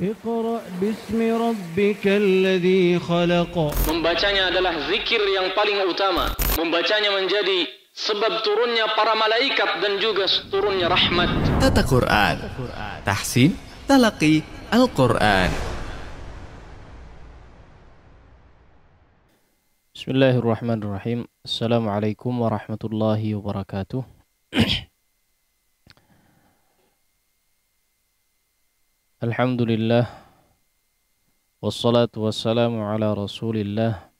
Iqra bismi rabbikal ladzi khalaq. Membacanya adalah zikir yang paling utama. Membacanya menjadi sebab turunnya para malaikat dan juga turunnya rahmat. Tata Quran. Tahsin, talaqi, Al-Quran. Bismillahirrahmanirrahim. Assalamualaikum warahmatullahi wabarakatuh. الحمد لله والصلاة والسلام على رسول الله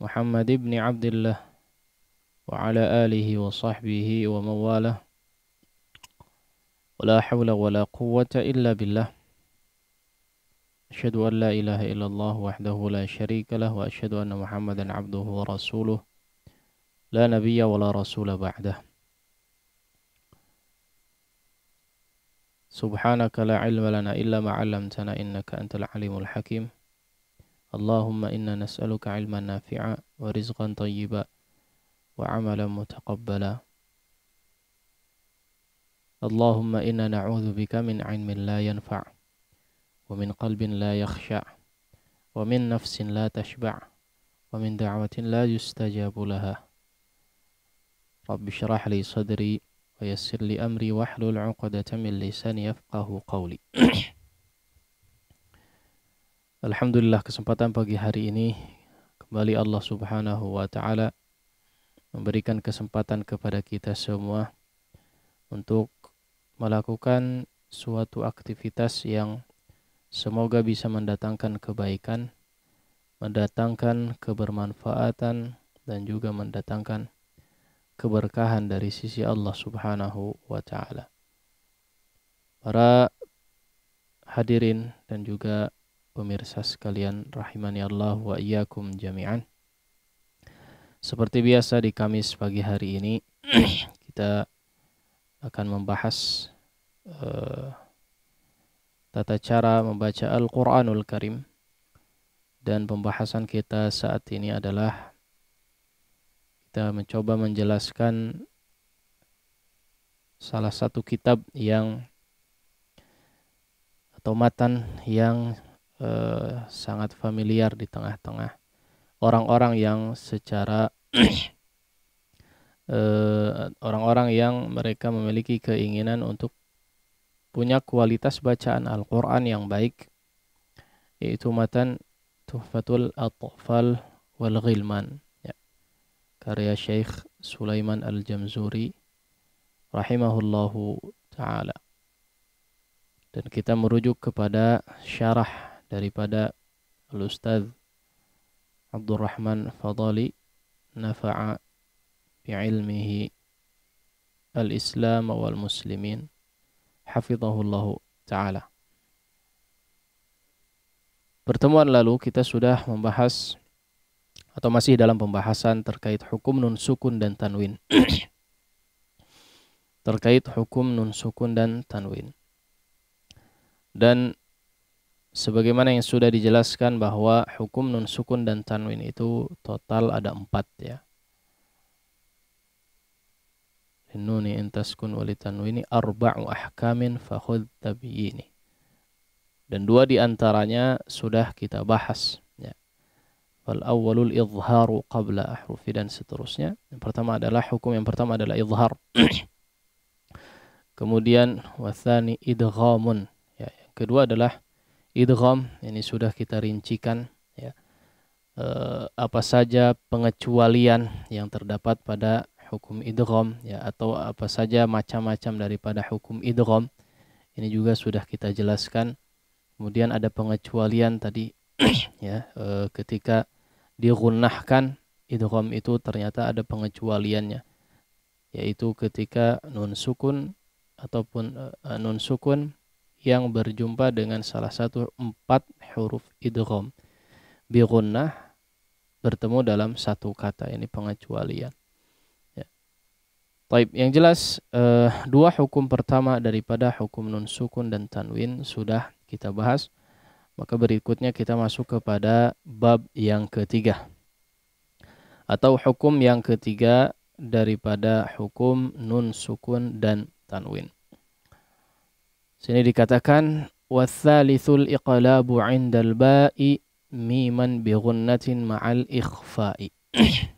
محمد بن عبد الله وعلى آله وصحبه ومواله ولا حول ولا قوة إلا بالله أشهد أن لا إله إلا الله وحده لا شريك له وأشهد أن محمدا عبده ورسوله لا نبي ولا رسول بعده سبحانك لا علم لنا إلا ما علمتنا إنك أنت العليم الحكيم اللهم إنا نسألك علما نافعا ورزقا طيبا وعملا متقبلا اللهم إنا نعوذ بك من علم لا ينفع ومن قلب لا يخشع ومن نفس لا تشبع ومن دعوة لا يستجاب لها رب اشرح لي صدري ويسر لي أمري واحلل عقدة من يفقه قولي الحمد لله kesempatan pagi hari ini kembali Allah Subhanahu wa taala memberikan kesempatan kepada kita semua untuk melakukan suatu aktivitas yang semoga bisa mendatangkan kebaikan, mendatangkan kebermanfaatan dan juga mendatangkan keberkahan dari sisi Allah Subhanahu wa taala. Para hadirin dan juga pemirsa sekalian rahimani Allah wa iyyakum jami'an. Seperti biasa di Kamis pagi hari ini kita akan membahas uh, tata cara membaca Al-Qur'anul Karim dan pembahasan kita saat ini adalah kita mencoba menjelaskan salah satu kitab yang atau matan yang eh, sangat familiar di tengah-tengah orang-orang yang secara eh, orang-orang eh, yang mereka memiliki keinginan untuk punya kualitas bacaan Al-Quran yang baik yaitu matan Tuhfatul Atfal wal Ghilman karya Syekh Sulaiman Al-Jamzuri rahimahullahu taala. Dan kita merujuk kepada syarah daripada Al-Ustaz Abdurrahman Fadali nafa'a bi'ilmihi al-Islam wal muslimin hafizahullahu taala. Pertemuan lalu kita sudah membahas atau masih dalam pembahasan terkait hukum nun sukun dan tanwin. terkait hukum nun sukun dan tanwin. Dan sebagaimana yang sudah dijelaskan bahwa hukum nun sukun dan tanwin itu total ada empat ya. Nuni intaskun tanwini arba'u ahkamin fakhud tabiyini. Dan dua diantaranya sudah kita bahas. Wal awwalul izharu qabla ahrufi dan seterusnya. Yang pertama adalah hukum yang pertama adalah izhar. Kemudian wasani idghamun. Ya, yang kedua adalah idgham. Ini sudah kita rincikan ya. E, apa saja pengecualian yang terdapat pada hukum idgham ya atau apa saja macam-macam daripada hukum idgham. Ini juga sudah kita jelaskan. Kemudian ada pengecualian tadi ya e, ketika digunahkan idgham itu ternyata ada pengecualiannya yaitu ketika nun sukun ataupun uh, nun sukun yang berjumpa dengan salah satu empat huruf idgham bi bertemu dalam satu kata ini pengecualian ya. Taib. yang jelas uh, dua hukum pertama daripada hukum nun sukun dan tanwin sudah kita bahas maka berikutnya kita masuk kepada bab yang ketiga atau hukum yang ketiga daripada hukum nun sukun dan tanwin. Sini dikatakan wasalithul iqlabu 'indal ba'i miman bi ghunnatin ma'al ikhfa'i.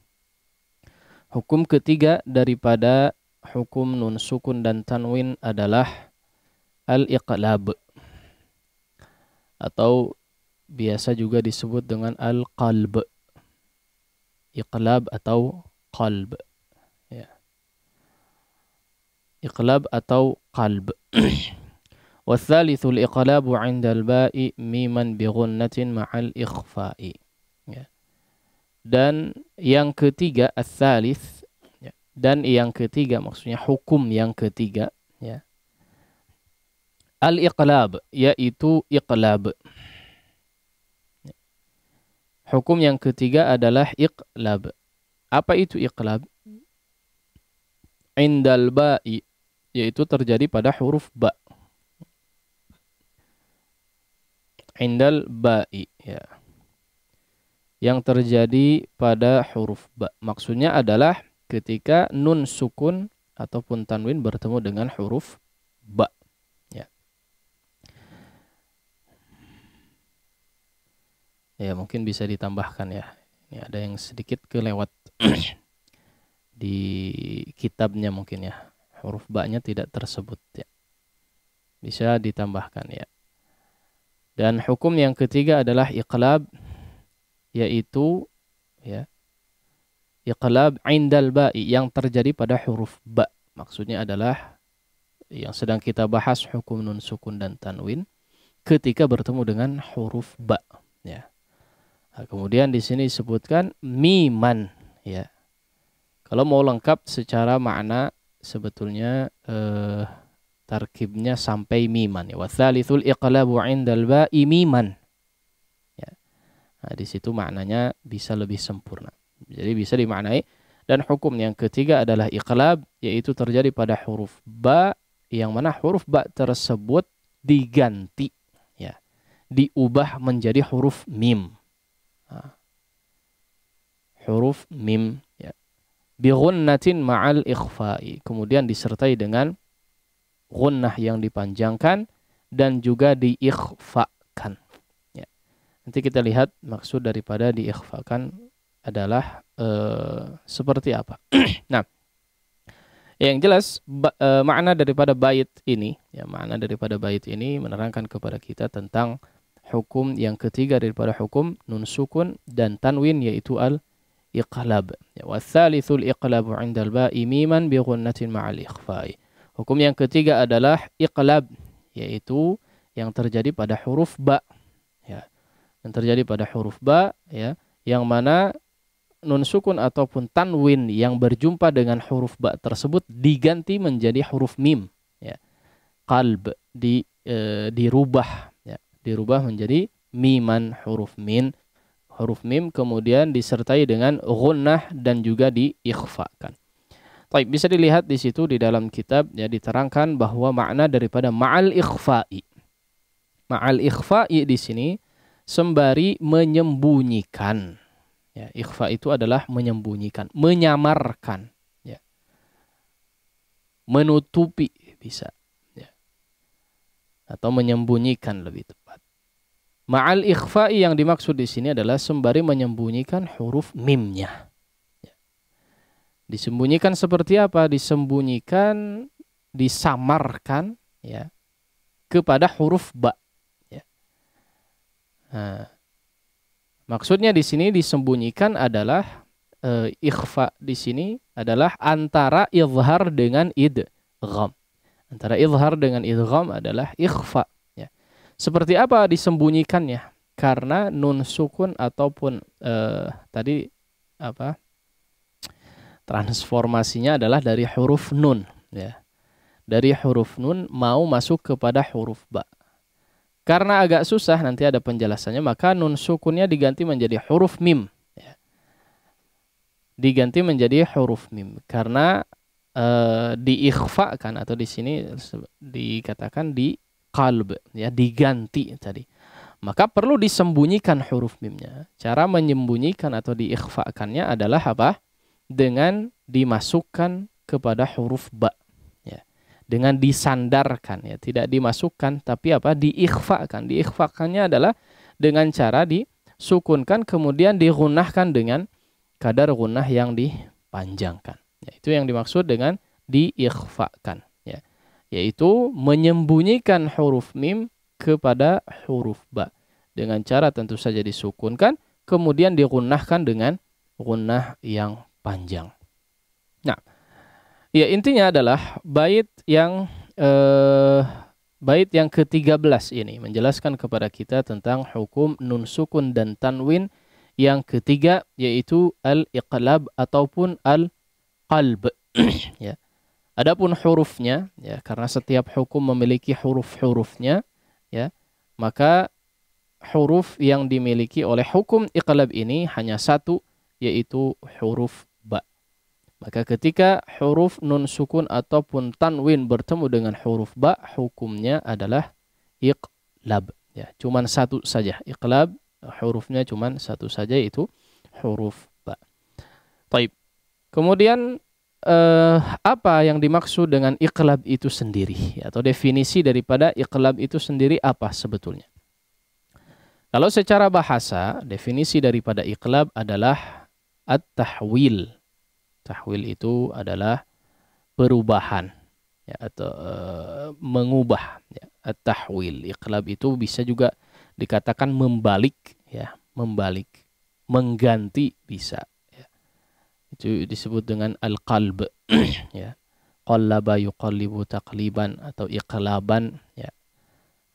hukum ketiga daripada hukum nun sukun dan tanwin adalah al iqlab atau biasa juga disebut dengan al-qalb. Iqlab atau qalb. Ya. Iqlab atau qalb. والثالث الإقلاب عند الباء ميما بغنة مع الإخفاء dan yang ketiga الثالث ya. dan yang ketiga maksudnya hukum yang ketiga Al-iqlab, yaitu iqlab. Hukum yang ketiga adalah iqlab. Apa itu iqlab? Indal ba'i, yaitu terjadi pada huruf ba. Indal ba'i, ya. Yang terjadi pada huruf ba. Maksudnya adalah ketika nun sukun ataupun tanwin bertemu dengan huruf ba. Ya mungkin bisa ditambahkan ya. Ini ada yang sedikit kelewat di kitabnya mungkin ya. Huruf ba tidak tersebut ya. Bisa ditambahkan ya. Dan hukum yang ketiga adalah iqlab yaitu ya iqlab indal ba'i yang terjadi pada huruf ba. Maksudnya adalah yang sedang kita bahas hukum nun sukun dan tanwin ketika bertemu dengan huruf ba ya. Nah, kemudian di sini disebutkan miman ya. Kalau mau lengkap secara makna sebetulnya eh, tarkibnya sampai miman ya. wasalithul iqlabu indal ba'i miman. Ya. Nah, di situ maknanya bisa lebih sempurna. Jadi bisa dimaknai dan hukum yang ketiga adalah iqlab yaitu terjadi pada huruf ba yang mana huruf ba tersebut diganti ya. Diubah menjadi huruf mim. Ah. huruf mim ya bi ma'al ikhfa'i kemudian disertai dengan gunnah yang dipanjangkan dan juga diikhfakan ya. nanti kita lihat maksud daripada diikhfakan adalah e, seperti apa nah yang jelas ba, e, makna daripada bait ini, ya makna daripada bait ini menerangkan kepada kita tentang hukum yang ketiga daripada hukum nun sukun dan tanwin yaitu al iqlab. Ya, wa thalithul iqlabu 'inda al-ba'i miman bi ghunnatin ma'al ikhfa'i. Hukum yang ketiga adalah iqlab yaitu yang terjadi pada huruf ba ya. Yang terjadi pada huruf ba ya, yang mana nun sukun ataupun tanwin yang berjumpa dengan huruf ba tersebut diganti menjadi huruf mim ya. Qalb di e, dirubah dirubah menjadi miman huruf min huruf mim kemudian disertai dengan gunnah dan juga diikhfakan. Baik, bisa dilihat di situ di dalam kitab ya diterangkan bahwa makna daripada ma'al ikhfa'i. Ma'al ikhfa'i di sini sembari menyembunyikan. Ya, ikhfa itu adalah menyembunyikan, menyamarkan, ya. Menutupi bisa, ya. Atau menyembunyikan lebih itu. Ma'al ikhfa'i yang dimaksud di sini adalah sembari menyembunyikan huruf mimnya. Ya. Disembunyikan seperti apa? Disembunyikan, disamarkan ya kepada huruf ba. Ya. Nah, maksudnya di sini disembunyikan adalah e, ikhfa di sini adalah antara izhar dengan idgham. Antara izhar dengan idgham adalah ikhfa. Seperti apa disembunyikannya? Karena nun sukun ataupun eh, tadi apa? Transformasinya adalah dari huruf nun, ya. Dari huruf nun mau masuk kepada huruf ba. Karena agak susah nanti ada penjelasannya, maka nun sukunnya diganti menjadi huruf mim. Ya. Diganti menjadi huruf mim karena e, diikhfakan atau di sini dikatakan di qalb ya diganti tadi maka perlu disembunyikan huruf mimnya cara menyembunyikan atau diikhfakannya adalah apa dengan dimasukkan kepada huruf ba ya dengan disandarkan ya tidak dimasukkan tapi apa diikhfakan diikhfakannya adalah dengan cara disukunkan kemudian digunahkan dengan kadar gunah yang dipanjangkan ya, itu yang dimaksud dengan diikhfakan yaitu menyembunyikan huruf mim kepada huruf ba dengan cara tentu saja disukunkan kemudian digunahkan dengan gunah yang panjang. Nah, ya intinya adalah bait yang eh, bait yang ke-13 ini menjelaskan kepada kita tentang hukum nun sukun dan tanwin yang ketiga yaitu al-iqlab ataupun al-qalb ya. Adapun hurufnya ya karena setiap hukum memiliki huruf-hurufnya ya maka huruf yang dimiliki oleh hukum iqlab ini hanya satu yaitu huruf ba. Maka ketika huruf nun sukun ataupun tanwin bertemu dengan huruf ba hukumnya adalah iqlab ya cuman satu saja iqlab hurufnya cuman satu saja itu huruf ba. Taib. Kemudian eh, apa yang dimaksud dengan ikhlab itu sendiri atau definisi daripada ikhlab itu sendiri apa sebetulnya? Kalau secara bahasa, definisi daripada ikhlab adalah at-tahwil. Tahwil itu adalah perubahan ya, atau e, mengubah. Ya. At-tahwil, iqlab itu bisa juga dikatakan membalik, ya, membalik, mengganti bisa itu disebut dengan al-qalb ya qallaba yuqallibu taqliban atau iqlaban ya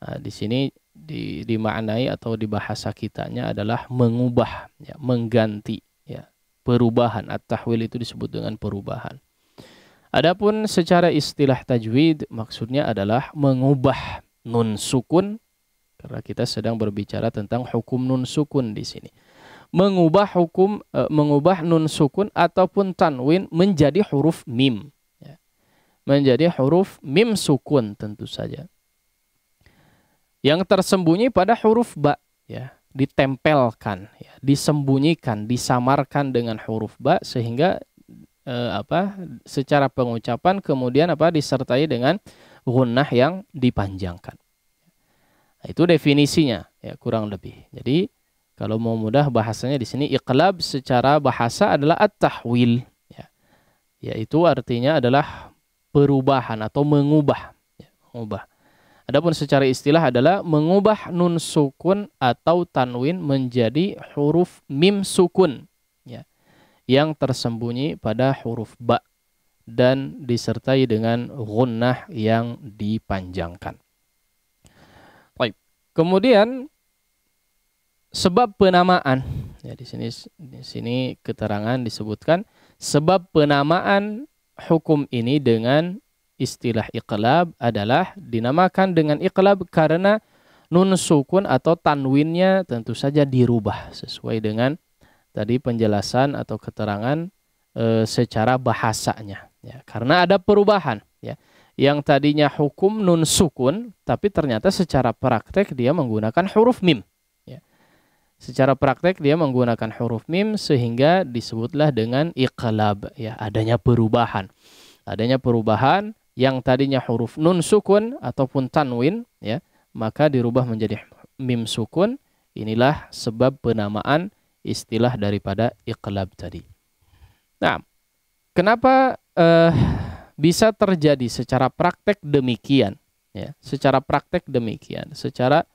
nah, di sini di, dimaknai atau di bahasa kitanya adalah mengubah ya mengganti ya perubahan at-tahwil itu disebut dengan perubahan adapun secara istilah tajwid maksudnya adalah mengubah nun sukun karena kita sedang berbicara tentang hukum nun sukun di sini mengubah hukum e, mengubah nun sukun ataupun tanwin menjadi huruf mim ya. menjadi huruf mim sukun tentu saja yang tersembunyi pada huruf ba ya ditempelkan ya, disembunyikan disamarkan dengan huruf ba sehingga e, apa secara pengucapan kemudian apa disertai dengan gunnah yang dipanjangkan nah, itu definisinya ya kurang lebih jadi kalau mau mudah bahasanya di sini iqlab secara bahasa adalah at-tahwil ya. Yaitu artinya adalah perubahan atau mengubah ya, mengubah. Adapun secara istilah adalah mengubah nun sukun atau tanwin menjadi huruf mim sukun ya, yang tersembunyi pada huruf ba dan disertai dengan gunnah yang dipanjangkan. Baik. Kemudian sebab penamaan. Ya di sini di sini keterangan disebutkan sebab penamaan hukum ini dengan istilah iqlab adalah dinamakan dengan iqlab karena nun sukun atau tanwinnya tentu saja dirubah sesuai dengan tadi penjelasan atau keterangan e, secara bahasanya ya karena ada perubahan ya yang tadinya hukum nun sukun tapi ternyata secara praktek dia menggunakan huruf mim Secara praktek dia menggunakan huruf mim sehingga disebutlah dengan iqlab ya adanya perubahan. Adanya perubahan yang tadinya huruf nun sukun ataupun tanwin ya maka dirubah menjadi mim sukun. Inilah sebab penamaan istilah daripada iqlab tadi. Nah, kenapa eh, bisa terjadi secara praktek demikian? Ya, secara praktek demikian, secara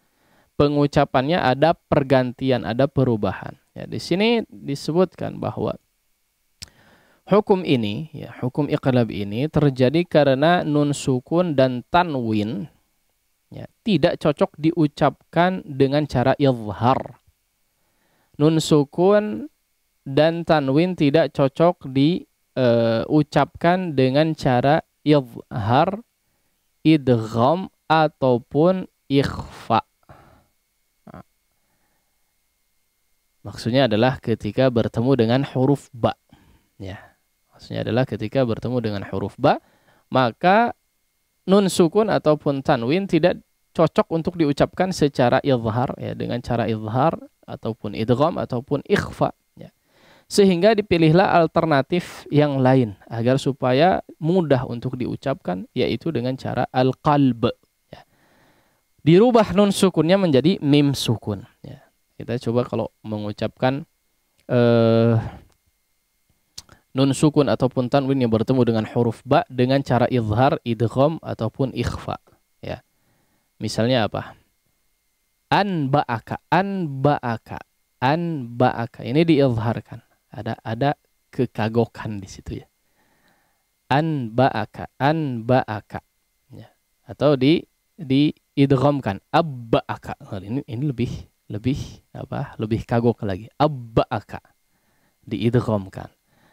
pengucapannya ada pergantian, ada perubahan. Ya, di sini disebutkan bahwa hukum ini, ya, hukum iqlab ini terjadi karena nun sukun dan tanwin ya, tidak cocok diucapkan dengan cara izhar. Nun sukun dan tanwin tidak cocok diucapkan eh, dengan cara izhar, idgham ataupun ikhfa. Maksudnya adalah ketika bertemu dengan huruf ba. Ya. Maksudnya adalah ketika bertemu dengan huruf ba, maka nun sukun ataupun tanwin tidak cocok untuk diucapkan secara izhar ya dengan cara izhar ataupun idgham ataupun ikhfa ya. Sehingga dipilihlah alternatif yang lain agar supaya mudah untuk diucapkan yaitu dengan cara al-qalb ya. Dirubah nun sukunnya menjadi mim sukun ya kita coba kalau mengucapkan eh, nun sukun ataupun tanwin yang bertemu dengan huruf ba dengan cara izhar, idghom ataupun ikhfa ya. Misalnya apa? An ba'aka, an ba'aka, an ba'aka. Ini diizharkan. Ada ada kekagokan di situ ya. An ba'aka, an ba'aka. Ya. Atau di di idghamkan abba'aka. Ini ini lebih lebih apa lebih kagok lagi abaka diidromkan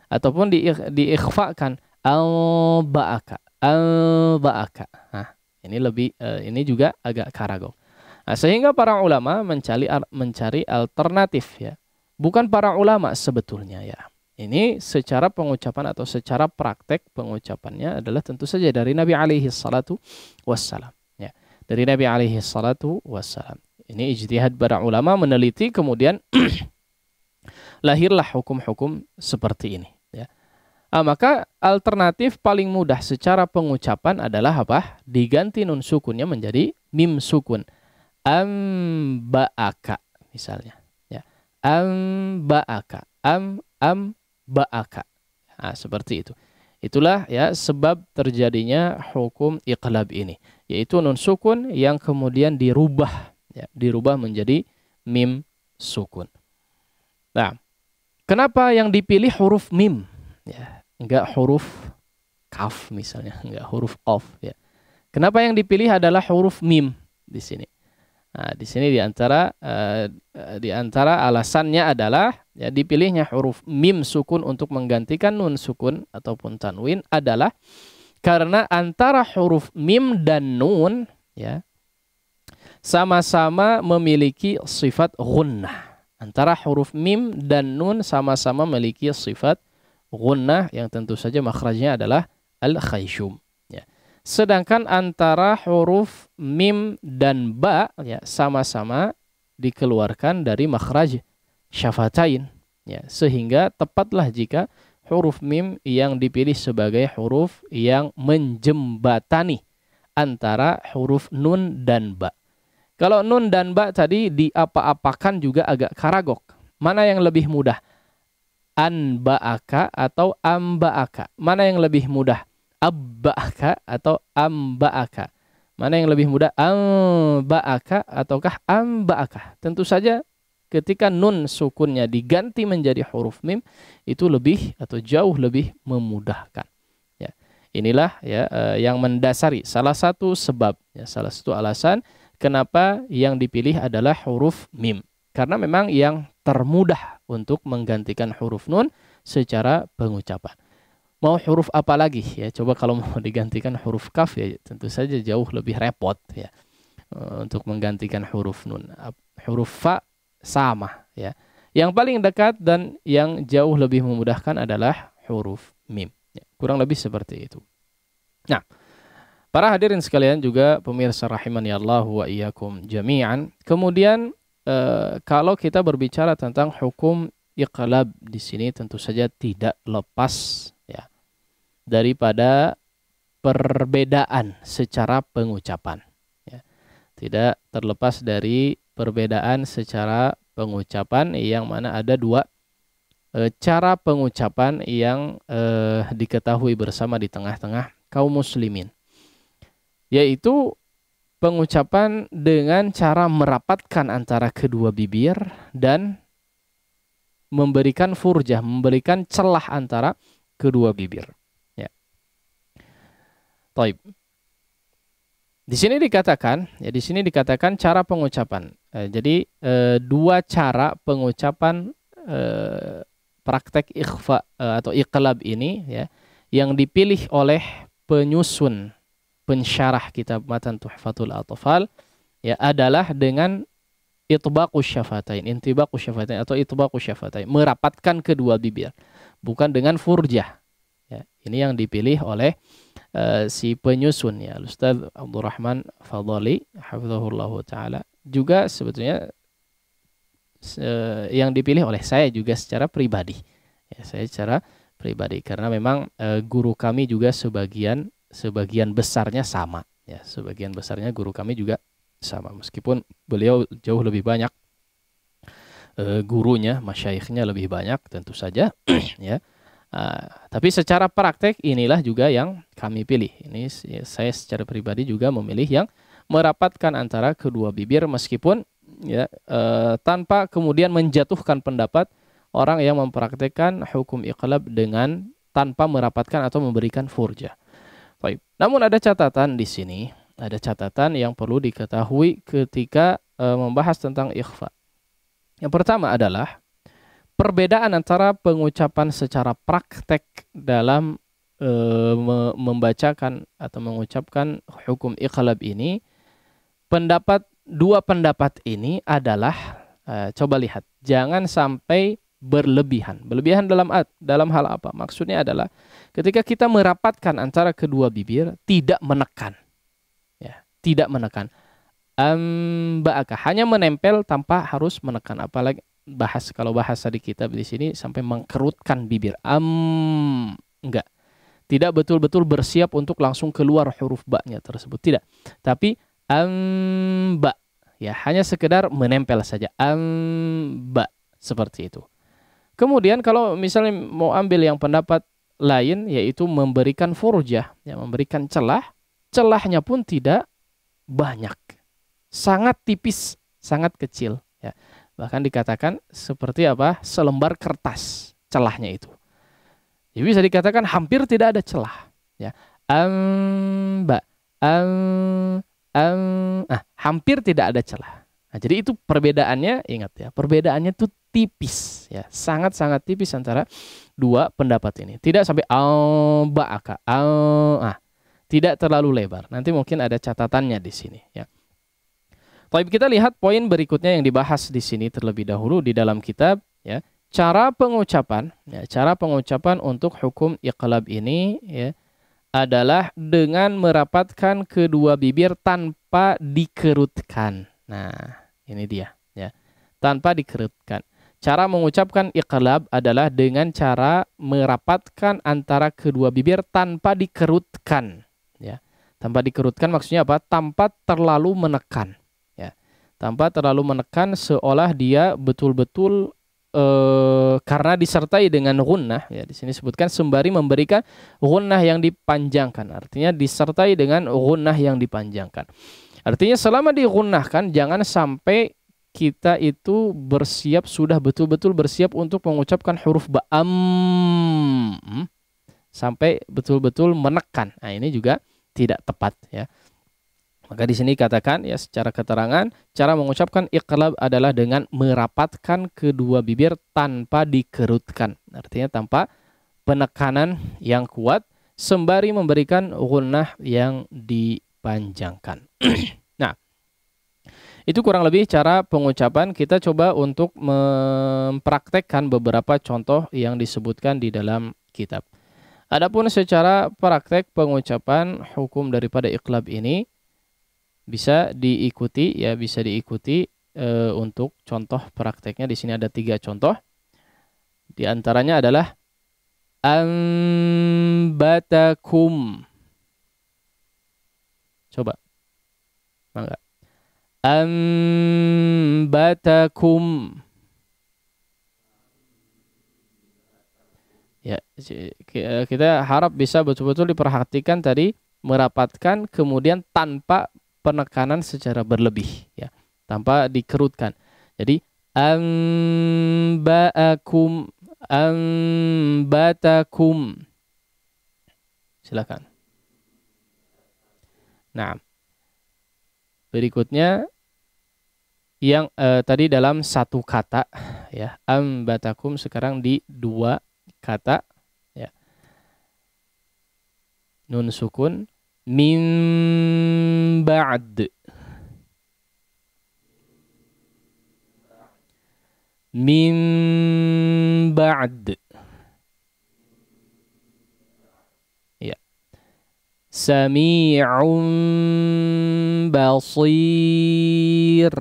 ataupun di diikhfakan albaaka albaaka nah, ini lebih uh, ini juga agak karagok nah, sehingga para ulama mencari mencari alternatif ya bukan para ulama sebetulnya ya ini secara pengucapan atau secara praktek pengucapannya adalah tentu saja dari Nabi alaihi salatu wassalam ya dari Nabi alaihi salatu wassalam ini ijtihad para ulama meneliti kemudian lahirlah hukum-hukum seperti ini. Ya. Nah, maka alternatif paling mudah secara pengucapan adalah apa? Diganti nun sukunnya menjadi mim sukun. Ambaaka misalnya. Ya. Ambaaka. Am am baaka. Nah, seperti itu. Itulah ya sebab terjadinya hukum iqlab ini, yaitu nun sukun yang kemudian dirubah ya, dirubah menjadi mim sukun. Nah, kenapa yang dipilih huruf mim? Ya, enggak huruf kaf misalnya, enggak huruf of ya. Kenapa yang dipilih adalah huruf mim di sini? Nah, di sini diantara uh, eh, diantara alasannya adalah ya dipilihnya huruf mim sukun untuk menggantikan nun sukun ataupun tanwin adalah karena antara huruf mim dan nun ya sama-sama memiliki sifat gunnah. Antara huruf mim dan nun sama-sama memiliki sifat gunnah yang tentu saja makhrajnya adalah al-khayshum. Ya. Sedangkan antara huruf mim dan ba ya sama-sama dikeluarkan dari makhraj syafatain. Ya, sehingga tepatlah jika huruf mim yang dipilih sebagai huruf yang menjembatani antara huruf nun dan ba. Kalau nun dan ba tadi di apa apakan juga agak karagok. Mana yang lebih mudah? Anba'aka atau amba'aka? Mana yang lebih mudah? Abba'aka atau amba'aka? Mana yang lebih mudah? Amba'aka ataukah amba'aka? Tentu saja ketika nun sukunnya diganti menjadi huruf mim itu lebih atau jauh lebih memudahkan. Ya, inilah ya eh, yang mendasari salah satu sebab ya salah satu alasan Kenapa yang dipilih adalah huruf mim? Karena memang yang termudah untuk menggantikan huruf nun secara pengucapan. Mau huruf apa lagi ya? Coba kalau mau digantikan huruf kaf ya tentu saja jauh lebih repot ya eh, untuk menggantikan huruf nun. Huruf fa sama ya. Yang paling dekat dan yang jauh lebih memudahkan adalah huruf mim. Ya. kurang lebih seperti itu. Nah, Para hadirin sekalian juga pemirsa rahimani Allah wa iyyakum jami'an. Kemudian e, kalau kita berbicara tentang hukum iqlab di sini tentu saja tidak lepas ya daripada perbedaan secara pengucapan. Ya. Tidak terlepas dari perbedaan secara pengucapan yang mana ada dua e, cara pengucapan yang e, diketahui bersama di tengah-tengah kaum muslimin yaitu pengucapan dengan cara merapatkan antara kedua bibir dan memberikan furjah, memberikan celah antara kedua bibir. Ya. Taib. Di sini dikatakan, ya di sini dikatakan cara pengucapan. Eh, jadi eh, dua cara pengucapan eh, praktek ikhfa eh, atau iqlab ini ya yang dipilih oleh penyusun pensyarah kitab Matan Tuhfatul Atfal ya adalah dengan itbaqus syafatain, intibaqus syafatain atau itbaqus syafatain, merapatkan kedua bibir, bukan dengan furjah. Ya, ini yang dipilih oleh uh, si penyusun ya, Ustaz Abdurrahman Fadhali hafizahullah taala. Juga sebetulnya yang dipilih oleh saya juga secara pribadi. Ya, saya secara pribadi karena memang uh, guru kami juga sebagian sebagian besarnya sama ya sebagian besarnya guru kami juga sama meskipun beliau jauh lebih banyak e, gurunya masyaikhnya lebih banyak tentu saja ya uh, tapi secara praktek inilah juga yang kami pilih ini saya secara pribadi juga memilih yang merapatkan antara kedua bibir meskipun ya e, tanpa kemudian menjatuhkan pendapat orang yang mempraktekkan hukum iqlab dengan tanpa merapatkan atau memberikan furja Baik. Namun ada catatan di sini, ada catatan yang perlu diketahui ketika e, membahas tentang ikhfa. Yang pertama adalah perbedaan antara pengucapan secara praktek dalam e, me membacakan atau mengucapkan hukum ikhlab ini. Pendapat dua pendapat ini adalah e, coba lihat, jangan sampai berlebihan. Berlebihan dalam dalam hal apa? Maksudnya adalah ketika kita merapatkan antara kedua bibir, tidak menekan. Ya, tidak menekan. Ambaaka hanya menempel tanpa harus menekan apalagi bahas kalau bahasa di kitab di sini sampai mengkerutkan bibir. Am enggak. Tidak betul-betul bersiap untuk langsung keluar huruf ba tersebut. Tidak. Tapi amba ya hanya sekedar menempel saja amba seperti itu. Kemudian kalau misalnya mau ambil yang pendapat lain yaitu memberikan furjah, ya, memberikan celah, celahnya pun tidak banyak. Sangat tipis, sangat kecil, ya. Bahkan dikatakan seperti apa? selembar kertas celahnya itu. Jadi ya, bisa dikatakan hampir tidak ada celah, ya. ba am, am, ah, hampir tidak ada celah. Nah, jadi itu perbedaannya, ingat ya, perbedaannya itu tipis ya sangat-sangat tipis antara dua pendapat ini tidak sampai al baaka al ah tidak terlalu lebar nanti mungkin ada catatannya di sini ya Tapi kita lihat poin berikutnya yang dibahas di sini terlebih dahulu di dalam kitab ya cara pengucapan ya, cara pengucapan untuk hukum iqlab ini ya adalah dengan merapatkan kedua bibir tanpa dikerutkan nah ini dia ya tanpa dikerutkan Cara mengucapkan iqlab adalah dengan cara merapatkan antara kedua bibir tanpa dikerutkan. Ya. Tanpa dikerutkan maksudnya apa? Tanpa terlalu menekan. Ya. Tanpa terlalu menekan seolah dia betul-betul e, karena disertai dengan gunnah. Ya, di sini sebutkan sembari memberikan gunnah yang dipanjangkan. Artinya disertai dengan gunnah yang dipanjangkan. Artinya selama digunakan jangan sampai kita itu bersiap sudah betul-betul bersiap untuk mengucapkan huruf ba'am hmm, sampai betul-betul menekan. Nah, ini juga tidak tepat ya. Maka di sini katakan ya secara keterangan cara mengucapkan iqlab adalah dengan merapatkan kedua bibir tanpa dikerutkan. Artinya tanpa penekanan yang kuat sembari memberikan gunnah yang dipanjangkan. Itu kurang lebih cara pengucapan kita coba untuk mempraktekkan beberapa contoh yang disebutkan di dalam kitab. Adapun secara praktek pengucapan hukum daripada iklab ini bisa diikuti ya bisa diikuti e, untuk contoh prakteknya di sini ada tiga contoh di antaranya adalah ambatakum coba mangga Ambatakum Ya, eh, kita harap bisa betul-betul diperhatikan tadi merapatkan kemudian tanpa penekanan secara berlebih ya, tanpa dikerutkan. Jadi ambaakum ambatakum. Silakan. Nah, berikutnya yang eh, tadi dalam satu kata ya ambatakum sekarang di dua kata ya nun sukun min ba'd min ba'd ya sami'un basir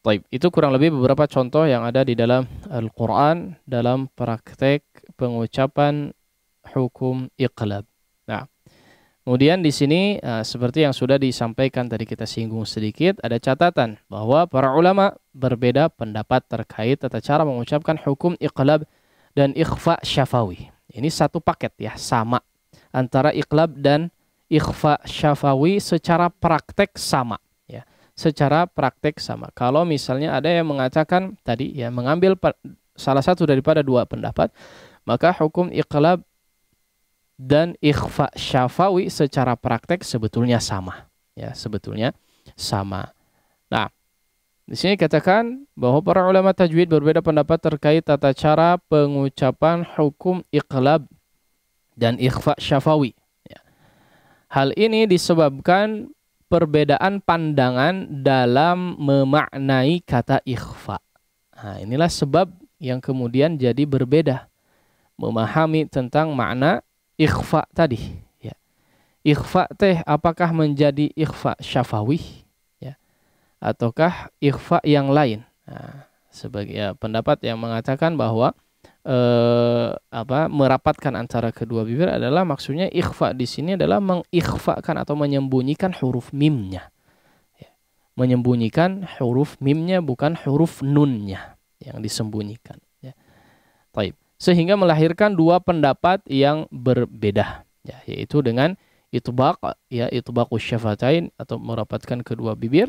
Baik, itu kurang lebih beberapa contoh yang ada di dalam Al-Quran dalam praktek pengucapan hukum iqlab. Nah, kemudian di sini eh, seperti yang sudah disampaikan tadi kita singgung sedikit, ada catatan bahwa para ulama berbeda pendapat terkait tata cara mengucapkan hukum iqlab dan ikhfa syafawi. Ini satu paket ya, sama antara iqlab dan ikhfa syafawi secara praktek sama secara praktek sama. Kalau misalnya ada yang mengatakan tadi ya mengambil salah satu daripada dua pendapat, maka hukum iqlab dan ikhfa syafawi secara praktek sebetulnya sama. Ya, sebetulnya sama. Nah, di sini katakan bahwa para ulama tajwid berbeda pendapat terkait tata cara pengucapan hukum iqlab dan ikhfa syafawi. Ya. Hal ini disebabkan perbedaan pandangan dalam memaknai kata ikhfa. Nah, inilah sebab yang kemudian jadi berbeda memahami tentang makna ikhfa tadi. Ya. Ikhfa teh apakah menjadi ikhfa syafawi ya. ataukah ikhfa yang lain? Nah, sebagai ya, pendapat yang mengatakan bahwa eh, apa merapatkan antara kedua bibir adalah maksudnya ikhfa di sini adalah mengikhfakan atau menyembunyikan huruf mimnya. Ya. Menyembunyikan huruf mimnya bukan huruf nunnya yang disembunyikan. Ya. Taib. Sehingga melahirkan dua pendapat yang berbeda, ya, yaitu dengan itbaq, ya itbaqu syafatain atau merapatkan kedua bibir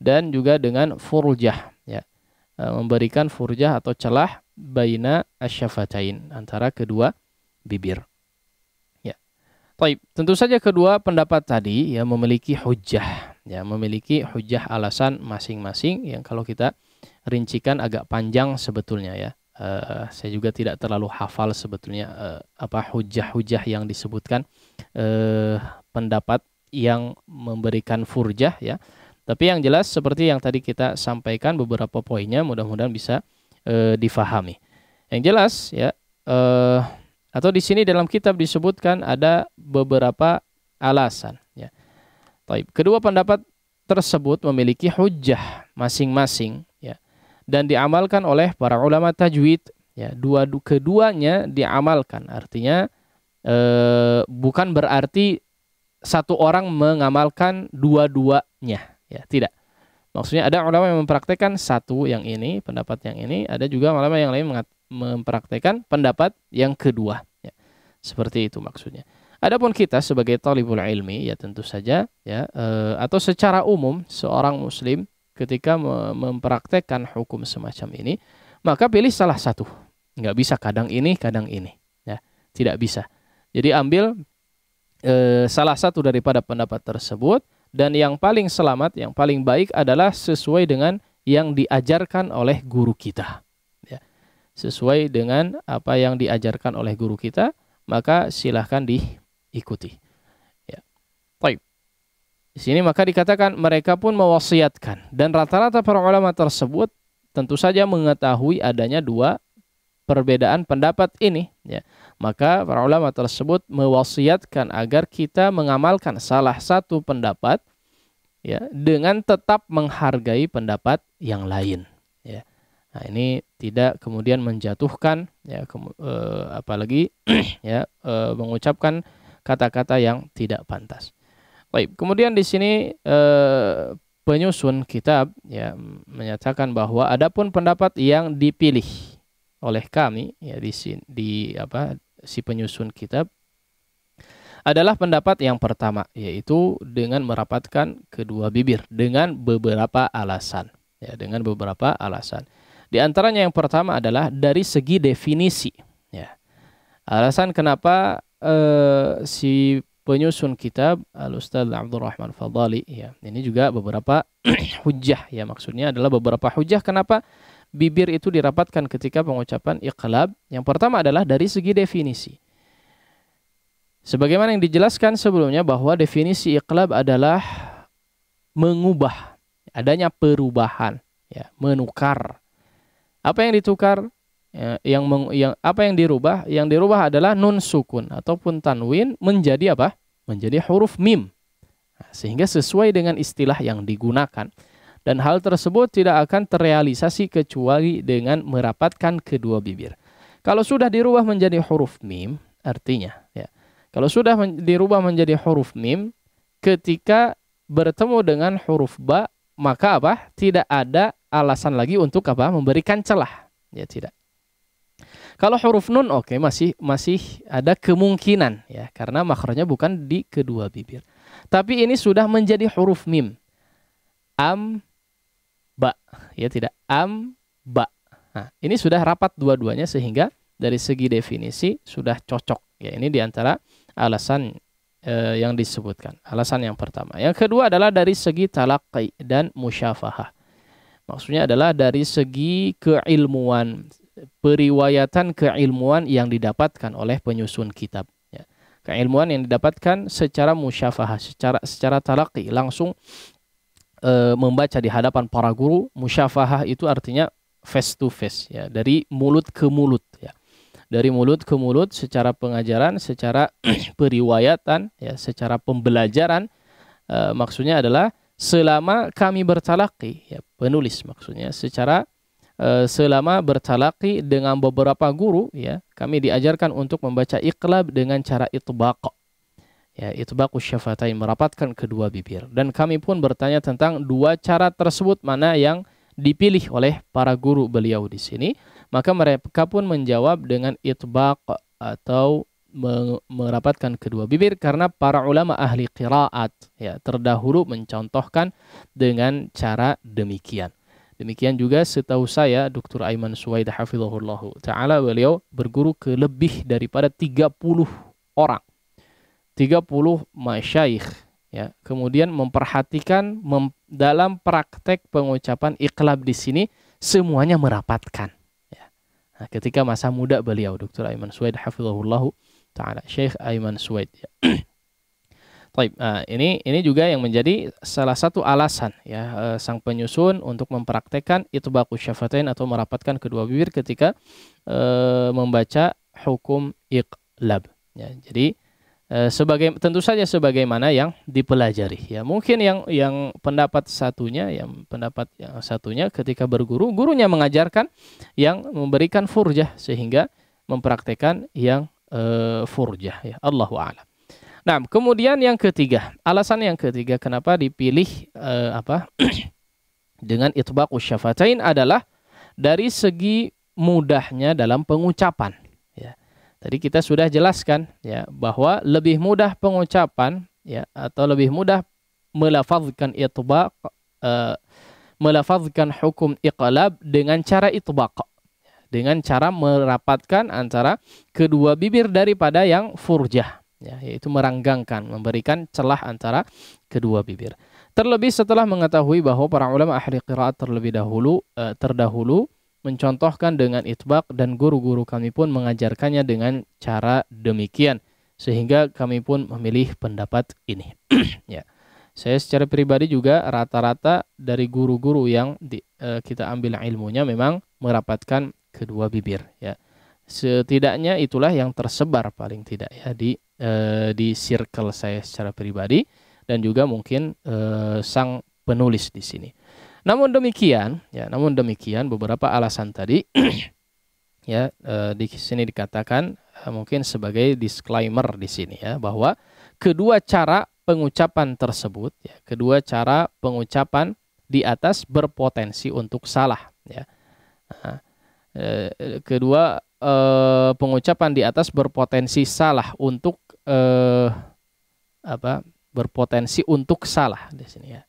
dan juga dengan furjah, ya, eh, memberikan furjah atau celah baina asyafatain antara kedua bibir. Ya. Taib. Tentu saja kedua pendapat tadi ya memiliki hujah, ya memiliki hujah alasan masing-masing yang kalau kita rincikan agak panjang sebetulnya ya. Uh, saya juga tidak terlalu hafal sebetulnya uh, apa hujah-hujah yang disebutkan uh, pendapat yang memberikan furjah ya. Tapi yang jelas seperti yang tadi kita sampaikan beberapa poinnya mudah-mudahan bisa e, difahami. Yang jelas ya e, atau di sini dalam kitab disebutkan ada beberapa alasan ya. Taib. Kedua pendapat tersebut memiliki hujah masing-masing ya dan diamalkan oleh para ulama tajwid ya dua keduanya diamalkan artinya e, bukan berarti satu orang mengamalkan dua-duanya ya tidak Maksudnya ada ulama yang mempraktekkan satu yang ini, pendapat yang ini, ada juga ulama yang lain mempraktekkan pendapat yang kedua. Ya. Seperti itu maksudnya. Adapun kita sebagai talibul ilmi ya tentu saja ya e, atau secara umum seorang muslim ketika mempraktekan mempraktekkan hukum semacam ini maka pilih salah satu. Nggak bisa kadang ini, kadang ini. Ya, tidak bisa. Jadi ambil e, salah satu daripada pendapat tersebut dan yang paling selamat, yang paling baik adalah sesuai dengan yang diajarkan oleh guru kita. Ya. Sesuai dengan apa yang diajarkan oleh guru kita, maka silahkan diikuti. Ya. Baik. Di sini maka dikatakan mereka pun mewasiatkan dan rata-rata para ulama tersebut tentu saja mengetahui adanya dua perbedaan pendapat ini. Ya. Maka para ulama tersebut mewasiatkan agar kita mengamalkan salah satu pendapat ya dengan tetap menghargai pendapat yang lain ya. Nah, ini tidak kemudian menjatuhkan ya ke, eh, apalagi ya eh, mengucapkan kata-kata yang tidak pantas. Baik, kemudian di sini eh, penyusun kitab ya menyatakan bahwa adapun pendapat yang dipilih oleh kami ya di sini di apa si penyusun kitab adalah pendapat yang pertama yaitu dengan merapatkan kedua bibir dengan beberapa alasan ya dengan beberapa alasan di antaranya yang pertama adalah dari segi definisi ya alasan kenapa eh, si penyusun kitab Al Ustaz Abdurrahman Fadali ya ini juga beberapa hujah ya maksudnya adalah beberapa hujah kenapa bibir itu dirapatkan ketika pengucapan iqlab. Yang pertama adalah dari segi definisi. Sebagaimana yang dijelaskan sebelumnya bahwa definisi iqlab adalah mengubah, adanya perubahan, ya, menukar. Apa yang ditukar? Ya, yang, meng, yang apa yang dirubah? Yang dirubah adalah nun sukun ataupun tanwin menjadi apa? Menjadi huruf mim. Nah, sehingga sesuai dengan istilah yang digunakan dan hal tersebut tidak akan terrealisasi kecuali dengan merapatkan kedua bibir. Kalau sudah dirubah menjadi huruf mim, artinya ya. Kalau sudah men dirubah menjadi huruf mim ketika bertemu dengan huruf ba, maka apa? Tidak ada alasan lagi untuk apa? memberikan celah. Ya tidak. Kalau huruf nun oke okay, masih masih ada kemungkinan ya karena makronya bukan di kedua bibir. Tapi ini sudah menjadi huruf mim. Am ba ya tidak am ba nah ini sudah rapat dua-duanya sehingga dari segi definisi sudah cocok ya ini diantara alasan eh, yang disebutkan alasan yang pertama yang kedua adalah dari segi talakai dan musyafahah maksudnya adalah dari segi keilmuan periwayatan keilmuan yang didapatkan oleh penyusun kitab ya. keilmuan yang didapatkan secara musyafahah secara secara talaki langsung e, membaca di hadapan para guru musyafahah itu artinya face to face ya dari mulut ke mulut ya dari mulut ke mulut secara pengajaran secara periwayatan ya secara pembelajaran e, maksudnya adalah selama kami bertalaki ya penulis maksudnya secara e, selama bertalaki dengan beberapa guru ya kami diajarkan untuk membaca iqlab dengan cara itbaq ya baku syafatain merapatkan kedua bibir dan kami pun bertanya tentang dua cara tersebut mana yang dipilih oleh para guru beliau di sini maka mereka pun menjawab dengan itbaq atau merapatkan kedua bibir karena para ulama ahli qiraat ya terdahulu mencontohkan dengan cara demikian Demikian juga setahu saya Dr. Aiman Suwaid Hafizahullah Ta'ala beliau berguru ke lebih daripada 30 orang 30 masyaikh ya. Kemudian memperhatikan mem, dalam praktek pengucapan iklab di sini semuanya merapatkan ya. Nah, ketika masa muda beliau Dr. Aiman Suwaid hafizahullah taala Syekh Aiman Suwaid ya. Taib. Nah, ini ini juga yang menjadi salah satu alasan ya eh, sang penyusun untuk mempraktekkan itbaqu syafatain atau merapatkan kedua bibir ketika eh, membaca hukum iqlab ya. Jadi Eh, sebagai tentu saja sebagaimana yang dipelajari ya mungkin yang yang pendapat satunya yang pendapat yang satunya ketika berguru gurunya mengajarkan yang memberikan furjah sehingga mempraktekkan yang e, furjah ya Allahu a'lam. Nah, kemudian yang ketiga, alasan yang ketiga kenapa dipilih e, apa dengan itbaqus syafatain adalah dari segi mudahnya dalam pengucapan Tadi kita sudah jelaskan ya bahwa lebih mudah pengucapan ya atau lebih mudah melafazkan itbaq uh, melafazkan hukum iqlab dengan cara itbaq dengan cara merapatkan antara kedua bibir daripada yang furjah ya, yaitu meranggangkan, memberikan celah antara kedua bibir. Terlebih setelah mengetahui bahwa para ulama ahli qiraat terlebih dahulu eh, terdahulu mencontohkan dengan itbak dan guru-guru kami pun mengajarkannya dengan cara demikian sehingga kami pun memilih pendapat ini ya saya secara pribadi juga rata-rata dari guru-guru yang di, e, kita ambil ilmunya memang merapatkan kedua bibir ya setidaknya itulah yang tersebar paling tidak ya di e, di circle saya secara pribadi dan juga mungkin e, sang penulis di sini namun demikian, ya, namun demikian beberapa alasan tadi ya e, di sini dikatakan eh, mungkin sebagai disclaimer di sini ya bahwa kedua cara pengucapan tersebut ya, kedua cara pengucapan di atas berpotensi untuk salah ya. Nah, eh, kedua e, pengucapan di atas berpotensi salah untuk e, apa? berpotensi untuk salah di sini ya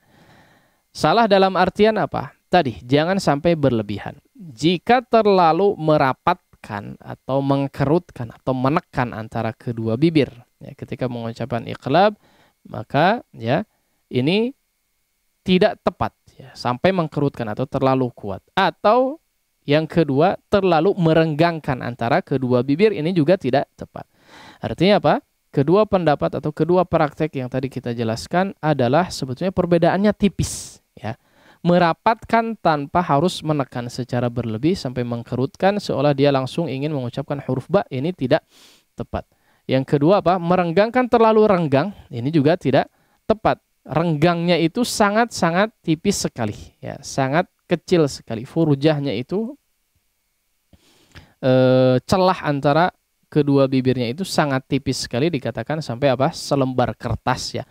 Salah dalam artian apa? Tadi, jangan sampai berlebihan. Jika terlalu merapatkan atau mengkerutkan atau menekan antara kedua bibir ya, ketika mengucapkan ikhlab, maka ya ini tidak tepat ya, sampai mengkerutkan atau terlalu kuat. Atau yang kedua, terlalu merenggangkan antara kedua bibir ini juga tidak tepat. Artinya apa? Kedua pendapat atau kedua praktek yang tadi kita jelaskan adalah sebetulnya perbedaannya tipis ya merapatkan tanpa harus menekan secara berlebih sampai mengkerutkan seolah dia langsung ingin mengucapkan huruf ba ini tidak tepat yang kedua apa merenggangkan terlalu renggang ini juga tidak tepat renggangnya itu sangat-sangat tipis sekali ya sangat kecil sekali furujahnya itu e, celah antara kedua bibirnya itu sangat tipis sekali dikatakan sampai apa selembar kertas ya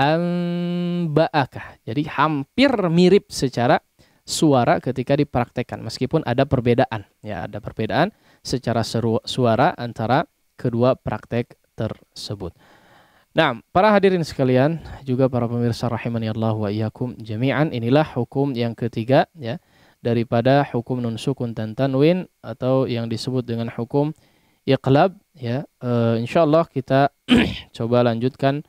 amba'aka. Jadi hampir mirip secara suara ketika dipraktekkan meskipun ada perbedaan ya ada perbedaan secara seru, suara antara kedua praktek tersebut. Nah, para hadirin sekalian, juga para pemirsa rahimani Allah wa iyyakum jami'an, inilah hukum yang ketiga ya daripada hukum nun sukun dan tanwin atau yang disebut dengan hukum iqlab ya. E, insyaallah kita coba lanjutkan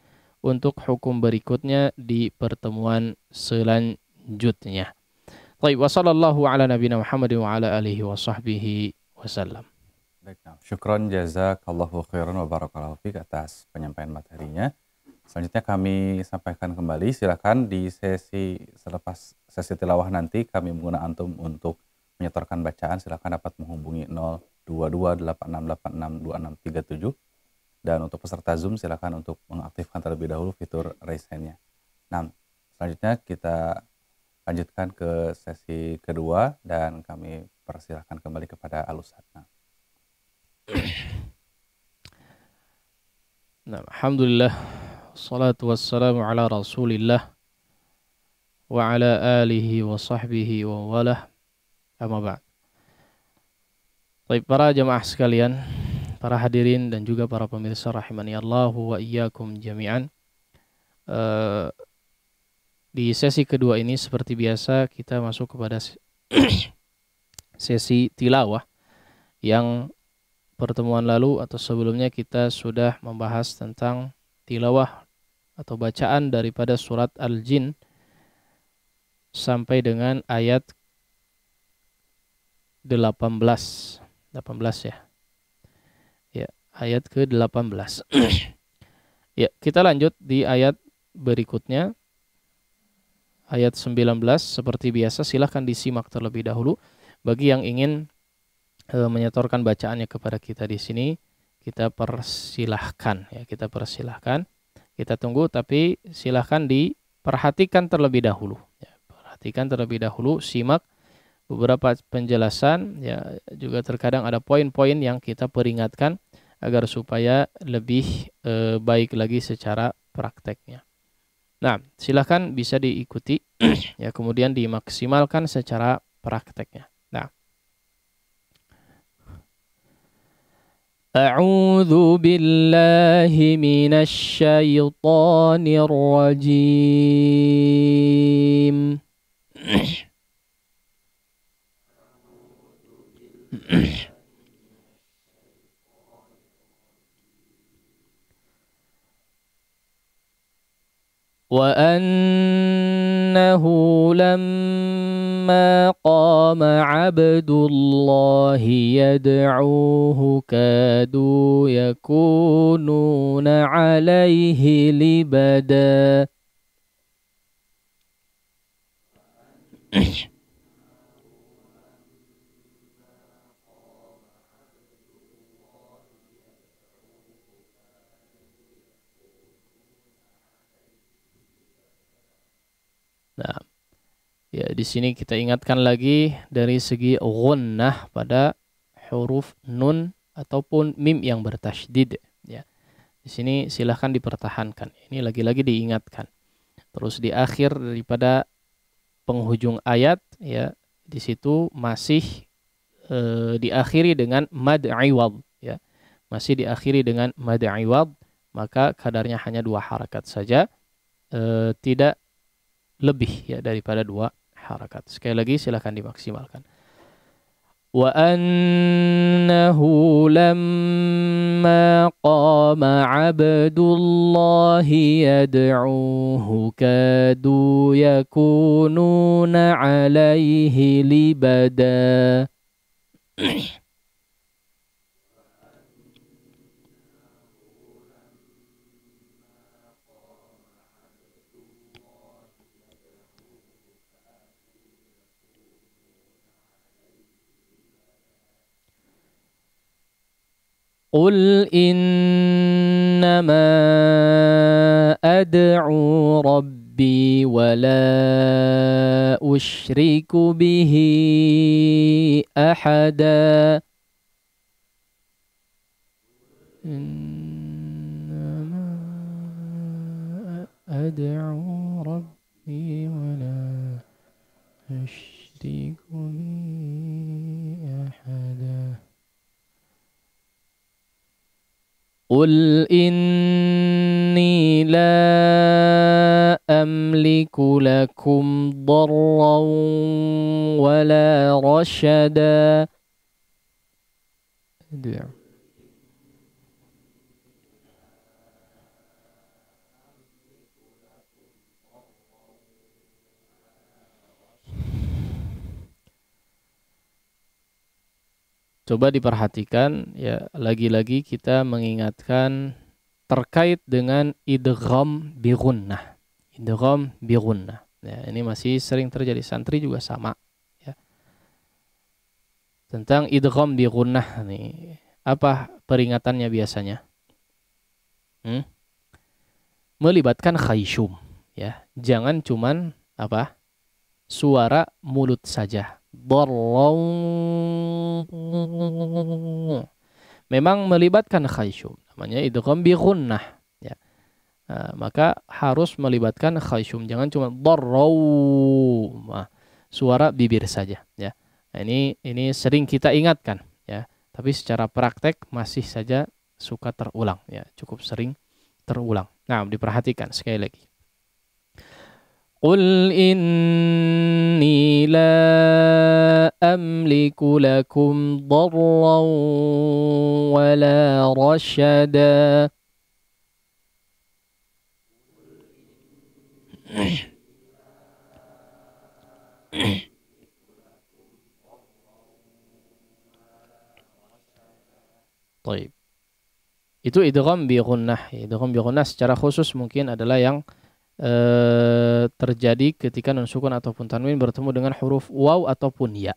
untuk hukum berikutnya di pertemuan selanjutnya. Baik, wasallallahu ala nabina Muhammadin wa ala alihi wa sahbihi wasallam. Baik, nah. jazakallahu khairan wa barakallahu fiik atas penyampaian materinya. Selanjutnya kami sampaikan kembali, silakan di sesi selepas sesi tilawah nanti kami menggunakan antum untuk menyetorkan bacaan, silakan dapat menghubungi 022 2637 dan untuk peserta Zoom silakan untuk mengaktifkan terlebih dahulu fitur raise hand-nya. Nah, selanjutnya kita lanjutkan ke sesi kedua dan kami persilahkan kembali kepada Alusat. Nah. Nah, Alhamdulillah Salatu wassalamu ala rasulillah Wa ala alihi wa sahbihi wa walah Amma ba'd Baik para jemaah sekalian para hadirin dan juga para pemirsa rahimani Allahu wa iyyakum jami'an. Uh, di sesi kedua ini seperti biasa kita masuk kepada sesi tilawah yang pertemuan lalu atau sebelumnya kita sudah membahas tentang tilawah atau bacaan daripada surat Al-Jin sampai dengan ayat 18 18 ya ayat ke-18. ya, kita lanjut di ayat berikutnya. Ayat 19 seperti biasa silahkan disimak terlebih dahulu bagi yang ingin e, menyetorkan bacaannya kepada kita di sini kita persilahkan ya kita persilahkan kita tunggu tapi silahkan diperhatikan terlebih dahulu ya, perhatikan terlebih dahulu simak beberapa penjelasan ya juga terkadang ada poin-poin yang kita peringatkan agar supaya lebih e, baik lagi secara prakteknya. Nah, silahkan bisa diikuti ya kemudian dimaksimalkan secara prakteknya. Nah. a'udhu billahi minasy syaithanir rajim. وانه لما قام عبد الله يدعوه كادوا يكونون عليه لبدا Ya, di sini kita ingatkan lagi dari segi ghunnah pada huruf nun ataupun mim yang bertasydid ya. Di sini silahkan dipertahankan. Ini lagi-lagi diingatkan. Terus di akhir daripada penghujung ayat ya, di situ masih e, diakhiri dengan mad iwad ya. Masih diakhiri dengan mad iwad, maka kadarnya hanya dua harakat saja. E, tidak lebih ya daripada dua harakat. Sekali lagi silahkan dimaksimalkan. Wa annahu lamma qama abdullahi yad'uhu kadu yakununa alaihi libada. قل انما ادعو ربي ولا اشرك به احدا انما ادعو ربي ولا اشرك به قل اني لا املك لكم ضرا ولا رشدا coba diperhatikan ya lagi-lagi kita mengingatkan terkait dengan idgham birunnah. Idgham birunnah. Ya, ini masih sering terjadi santri juga sama ya. Tentang idgham birunnah nih. Apa peringatannya biasanya? Hmm? Melibatkan khayshum ya. Jangan cuman apa? suara mulut saja barraw memang melibatkan khayshum namanya itu bi gunnah ya. Nah, maka harus melibatkan khayshum jangan cuma barraw nah, suara bibir saja ya. Nah, ini ini sering kita ingatkan ya, tapi secara praktek masih saja suka terulang ya, cukup sering terulang. Nah, diperhatikan sekali lagi. قل إني لا أملك لكم ضرا ولا رشدا طيب itu idgham bi ghunnah idgham bi ghunnah secara khusus mungkin adalah yang e, terjadi ketika non sukun ataupun tanwin bertemu dengan huruf waw ataupun ya.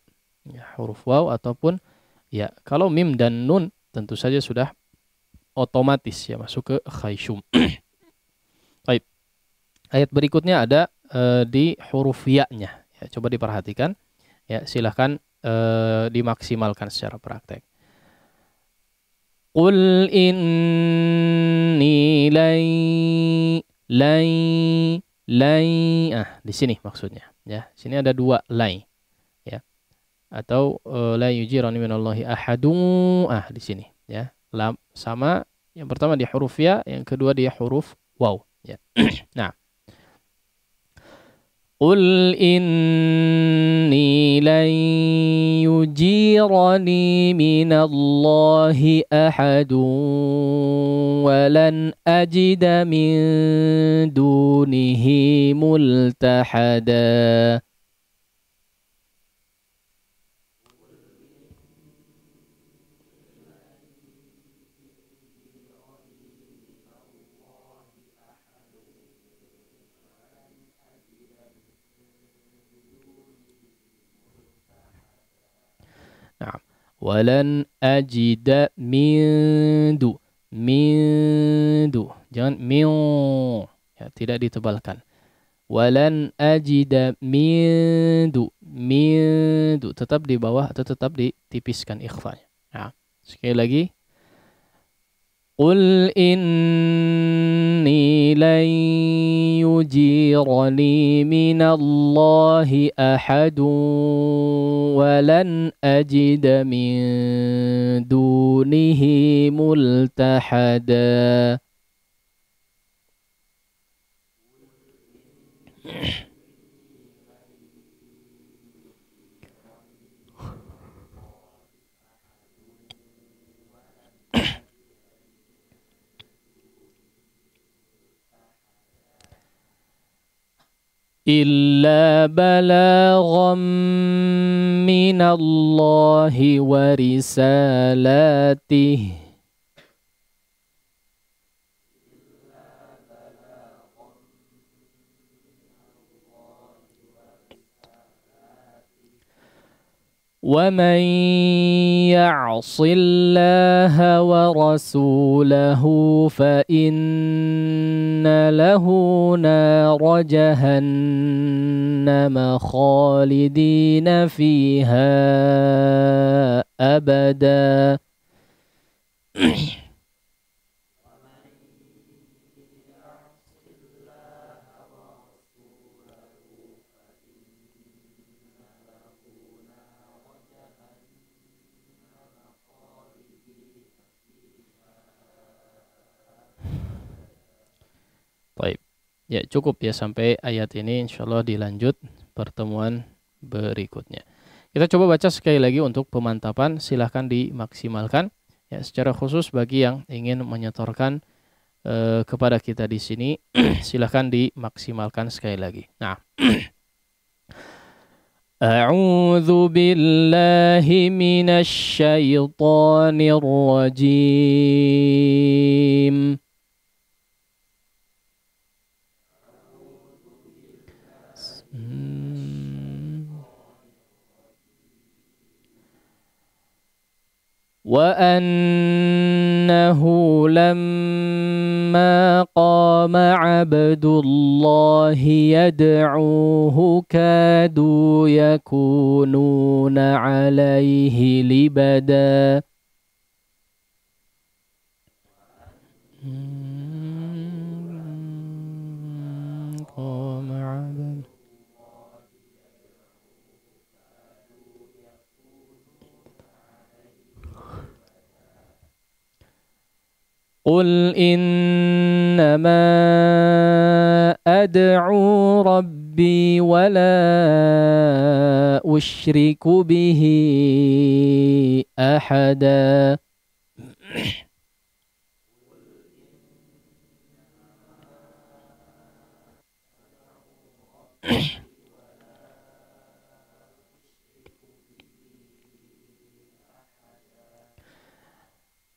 ya huruf waw ataupun ya. Kalau mim dan nun tentu saja sudah otomatis ya masuk ke khaisum Baik. Ayat berikutnya ada e, di huruf ya-nya. Ya, coba diperhatikan. Ya, silahkan e, dimaksimalkan secara praktek. Qul inni lai lai ah di sini maksudnya ya sini ada dua lai ya atau uh, eh, uji yujirani minallahi ah di sini ya lam sama yang pertama di huruf ya yang kedua di huruf waw ya nah قل إني لن يجيرني من الله أحد ولن أجد من دونه ملتحداً walan ajida mindu mindu jangan miu. ya, tidak ditebalkan walan ajida mindu mindu tetap di bawah atau tetap ditipiskan ikhfanya Ya. sekali lagi قل إني لن يجيرني من الله أحد ولن أجد من دونه ملتحداً إلا بلاغا من الله ورسالاته ومن يعص الله ورسوله فإن له نار جهنم خالدين فيها أبداً Baik. Ya, cukup ya sampai ayat ini insyaallah dilanjut pertemuan berikutnya. Kita coba baca sekali lagi untuk pemantapan, silahkan dimaksimalkan. Ya, secara khusus bagi yang ingin menyetorkan e, kepada kita di sini, silahkan dimaksimalkan sekali lagi. Nah, أعوذ بالله من الشيطان وأنه لما قام عبد الله يدعوه كادوا يكونون عليه لبدا قل انما ادعو ربي ولا اشرك به احدا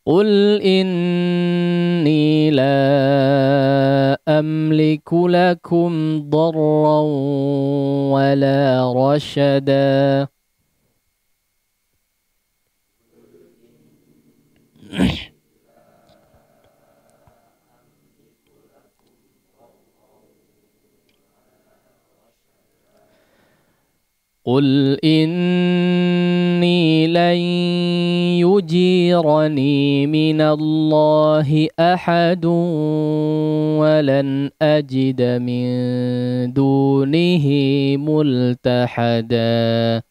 قل اني لا املك لكم ضرا ولا رشدا قل اني لن يجيرني من الله احد ولن اجد من دونه ملتحدا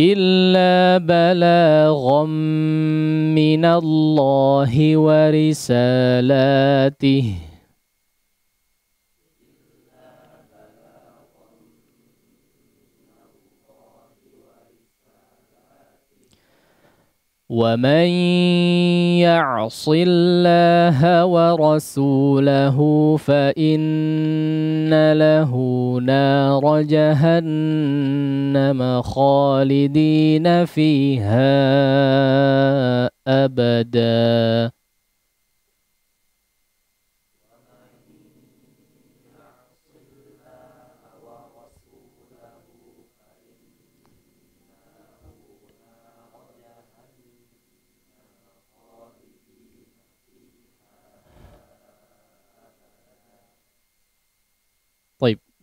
إلا بلاغا من الله ورسالاته ومن يعص الله ورسوله فإن له نار جهنم خالدين فيها أبداً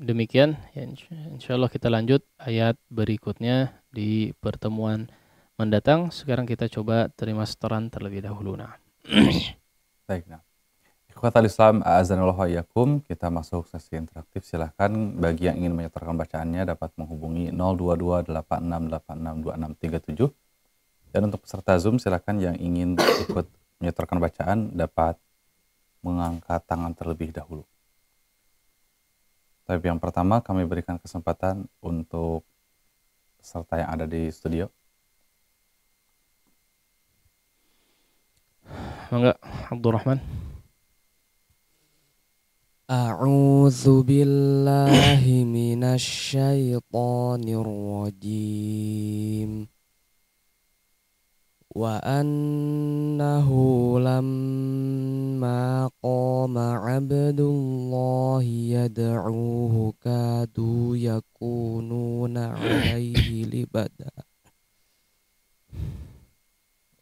demikian ya, insya Allah kita lanjut ayat berikutnya di pertemuan mendatang sekarang kita coba terima setoran terlebih dahulu nah baik nah Ikhwatal Islam, azanullah Kita masuk sesi interaktif. Silahkan bagi yang ingin menyetorkan bacaannya dapat menghubungi 0228686267. Dan untuk peserta Zoom, silahkan yang ingin ikut menyetorkan bacaan dapat mengangkat tangan terlebih dahulu. Tapi yang pertama kami berikan kesempatan untuk peserta yang ada di studio. Mangga Abdurrahman. أعوذ بالله من الشيطان الرجيم wa annahu lamma qama abdullahi yad'uhu kadu yakununa alaihi libada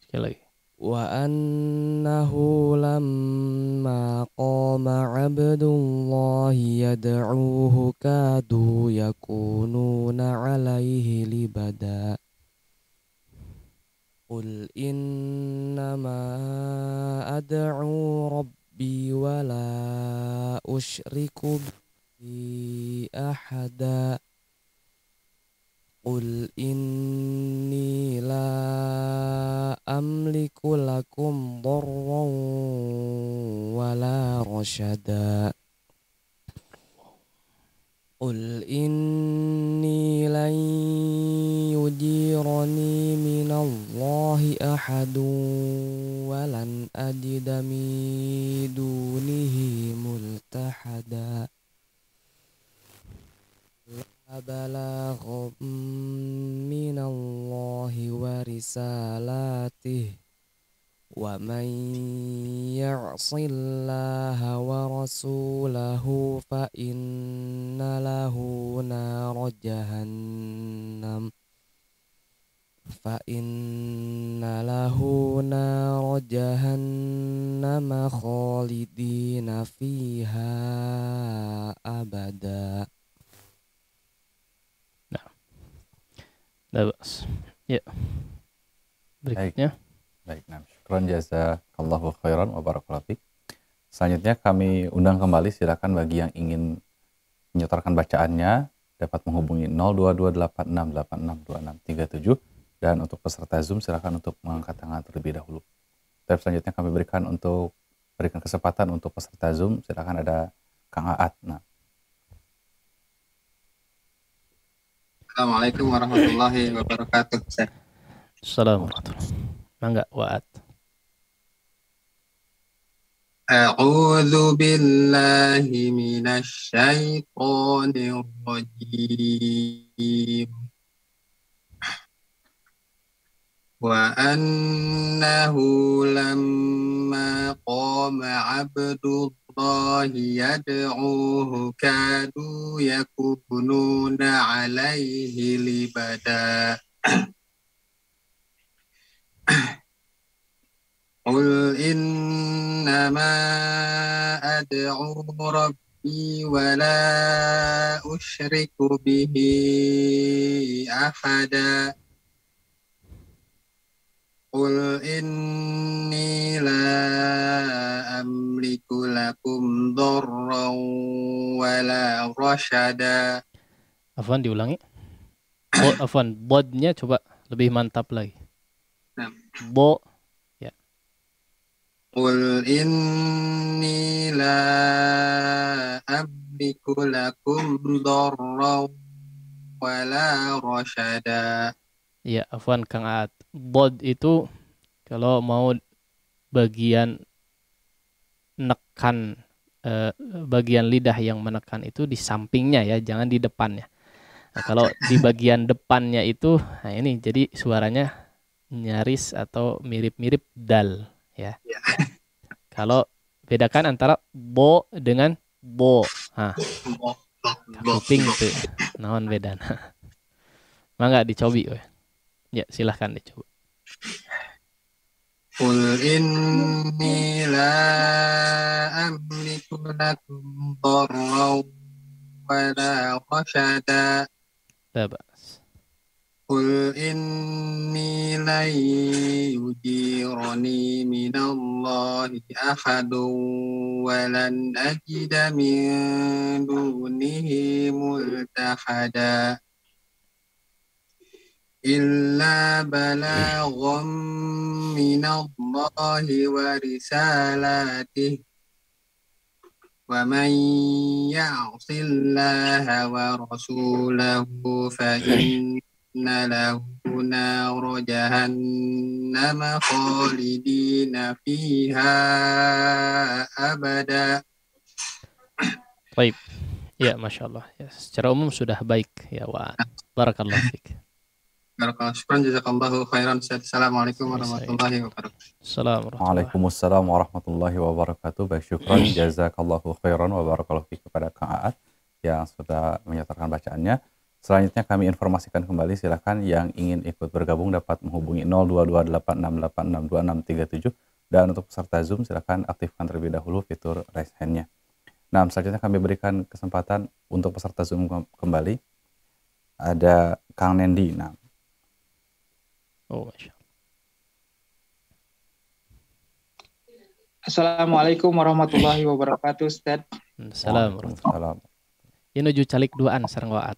sekali lagi wa annahu lamma qama abdullahi yad'uhu kadu yakununa alaihi libada قل إنما أدعو ربي ولا أشرك به أحدا قل إني لا أملك لكم ضرا ولا رشدا قل إني لن يجيرني من الله أحد ولن أجد من دونه ملتحدا لا بلاغ من الله ورسالاته ومن يعص الله ورسوله فإن له نار جهنم فإن له نار جهنم خالدين فيها أبدا نعم لا بأس يا Berikutnya. Baik, Baik nah. Syukran jazakallahu khairan wa barakallahu Selanjutnya kami undang kembali silakan bagi yang ingin menyetorkan bacaannya dapat menghubungi 022868662637 dan untuk peserta Zoom silakan untuk mengangkat tangan terlebih dahulu. Terus selanjutnya kami berikan untuk berikan kesempatan untuk peserta Zoom silakan ada Kang Aat. Nah. Assalamualaikum warahmatullahi wabarakatuh. Assalamualaikum warahmatullahi wabarakatuh. Mangga Waat. أعوذ بالله من الشيطان الرجيم وأنه لما قام عبد الله يدعوه كادوا يكونون عليه لبدا قل إنما أدعو ربي ولا أشرك به أحدا قل إني لا أملك لكم ضرا ولا رشدا Afwan diulangi. Bo, Afwan, bodnya coba lebih mantap lagi. Bo Qul inni la amliku lakum darra wala rasyada. Ya, afwan Kang Aat. Bod itu kalau mau bagian nekan eh, bagian lidah yang menekan itu di sampingnya ya, jangan di depannya. Nah, kalau di bagian depannya itu, nah ini jadi suaranya nyaris atau mirip-mirip dal ya. Yeah. Kalau bedakan antara bo dengan bo. Nah, kuping itu naon beda. Mangga dicobi we. Ya, silahkan dicoba. Qul inni la amliku lakum darran wa la rashada. Coba. قل إني لن يجيرني من الله أحد ولن أجد من دونه ملتحدا إلا بلاغا من الله ورسالاته ومن يعص الله ورسوله فإن له نار جهنم خالدين فيها أبدا طيب Ya, masya Allah. Ya, secara umum sudah baik. Ya, wa barakallah fiik. Barakallah. Syukran jazakallahu Assalamualaikum warahmatullahi wabarakatuh. Waalaikumsalam warahmatullahi wabarakatuh. Baik, syukran jazakallahu khairan wa barakallahu kepada Kang Aat yang sudah menyatakan bacaannya. Selanjutnya kami informasikan kembali silakan yang ingin ikut bergabung dapat menghubungi 022866862637 dan untuk peserta Zoom silakan aktifkan terlebih dahulu fitur raise hand-nya. Nah, selanjutnya kami berikan kesempatan untuk peserta Zoom kembali. Ada Kang Nendi. Nah. Oh, Masya Assalamualaikum warahmatullahi wabarakatuh, Ustaz. Assalamualaikum warahmatullahi wabarakatuh. Ini calik duaan sareng waat.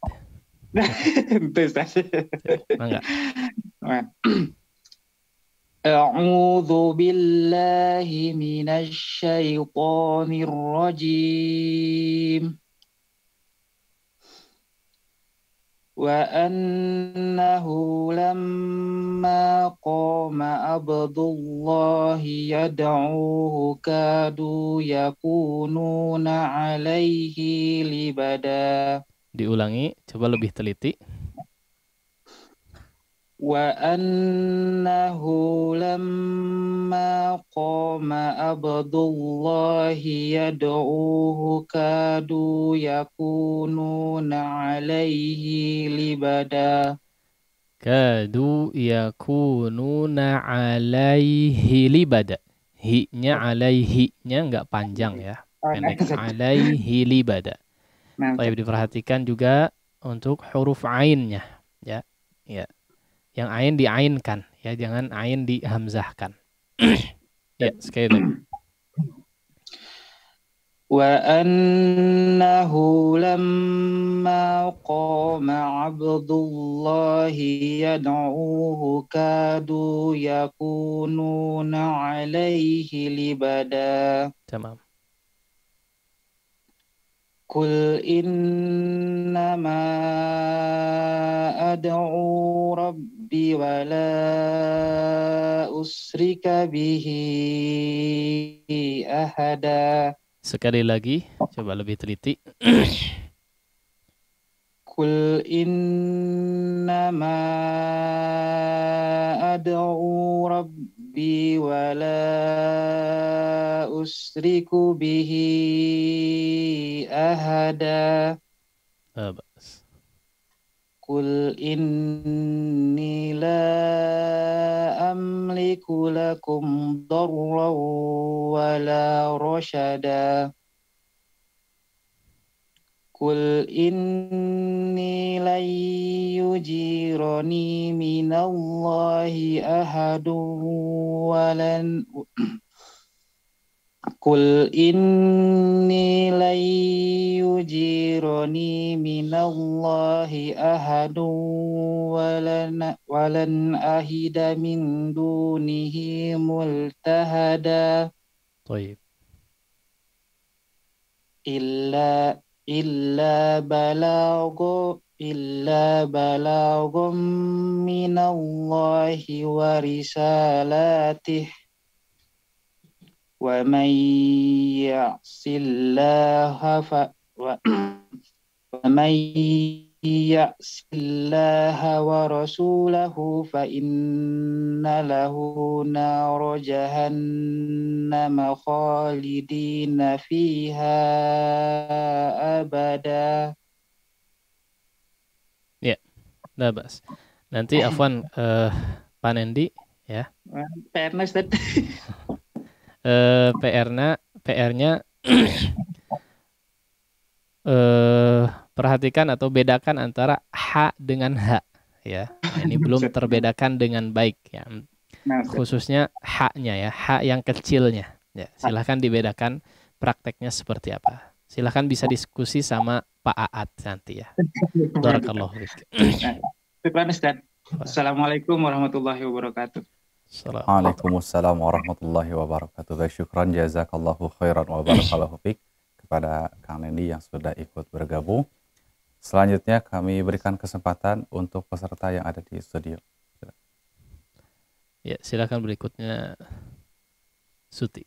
أعوذ بالله من الشيطان الرجيم وأنه لما قام عبد الله يدعوه كادوا يكونون عليه لبداً Diulangi, coba lebih teliti. Wa annahu lamma qama abdullahi yad'uhu kadu yakununa alaihi libada. Kadu yakununa alaihi libada. Hi-nya oh. alaihi-nya nggak panjang ya. Ah, Pendek. Alaihi libada. Baik diperhatikan juga untuk huruf ainnya ya. Ya. Yang ain diainkan ya, jangan ain dihamzahkan. ya, sekali lagi. Wa annahu lamma qama abdullahi yad'uhu kadu يكونون alaihi libada. Tamam. Kul inna ma ad'u rabbi wa la usrika bihi ahada. Sekali lagi, coba lebih teliti. Kul inna ma ad'u rabbi rabbi wa la usriku bihi ahada. Abbas. Kul inni la amliku lakum darra wa la rasyada. Qul inni lan yujirani minallahi ahadun walan Qul inni lan yujirani minallahi ahadun walan walan ahida multahada إلا بلاغ إلا بلاغ من الله ورسالاته ومن يعص الله ف... ومن يأس الله ورسوله فإن له نار جهنم خالدين فيها أبدا Ya, udah bas. Nanti Afwan uh, eh, Pak Nendi ya. PR-nya uh, PR-nya PR-nya eh uh, perhatikan atau bedakan antara H dengan H ya. Nah, ini belum terbedakan dengan baik ya. Nah, Khususnya H-nya ya, H yang kecilnya. Ya, silahkan dibedakan prakteknya seperti apa. Silahkan bisa oh. diskusi sama Pak Aat nanti ya. Barakallahu nah, Assalamualaikum warahmatullahi wabarakatuh. Assalamualaikum warahmatullahi wabarakatuh. Baik, syukran jazakallahu khairan wa barakallahu fik kepada Kang Nendi yang sudah ikut bergabung. Selanjutnya kami berikan kesempatan untuk peserta yang ada di studio. Ya, silakan berikutnya Suti.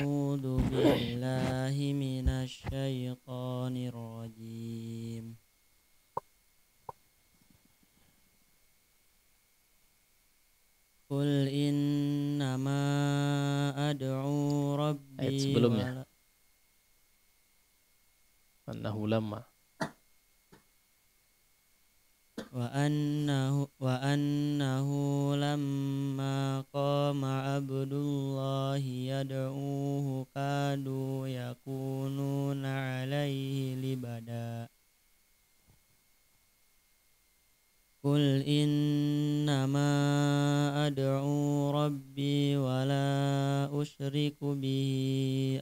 أعوذ بالله من الشيطان الرجيم Kul innama ad'u rabbi Ayat sebelumnya Annahu lama Wa annahu, wa annahu lamma qama abdullahi yad'uhu kadu yakununa alaihi libada قل إنما أدعو ربي ولا أشرك به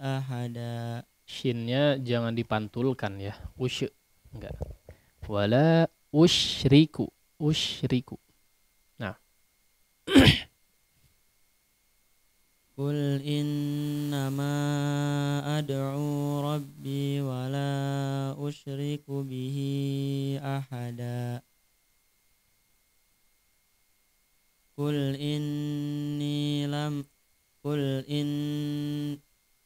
أحدا Shinnya jangan dipantulkan ya Ush Enggak Wala ushriku Ushriku Nah Qul innama ad'u rabbi wala ushriku bihi ahada قل إني لم قل إن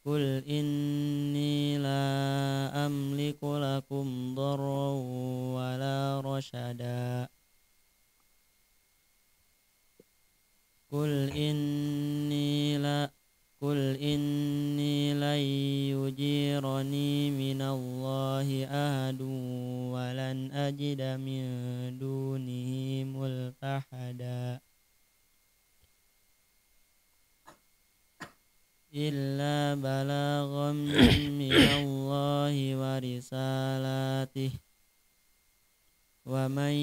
قل إني لا أملك لكم ضرا ولا رشدا قل إني لا قل إني لن يجيرني من الله أحد ولن أجد من دونه ملتحدا illa balagham min wa risalatih wa man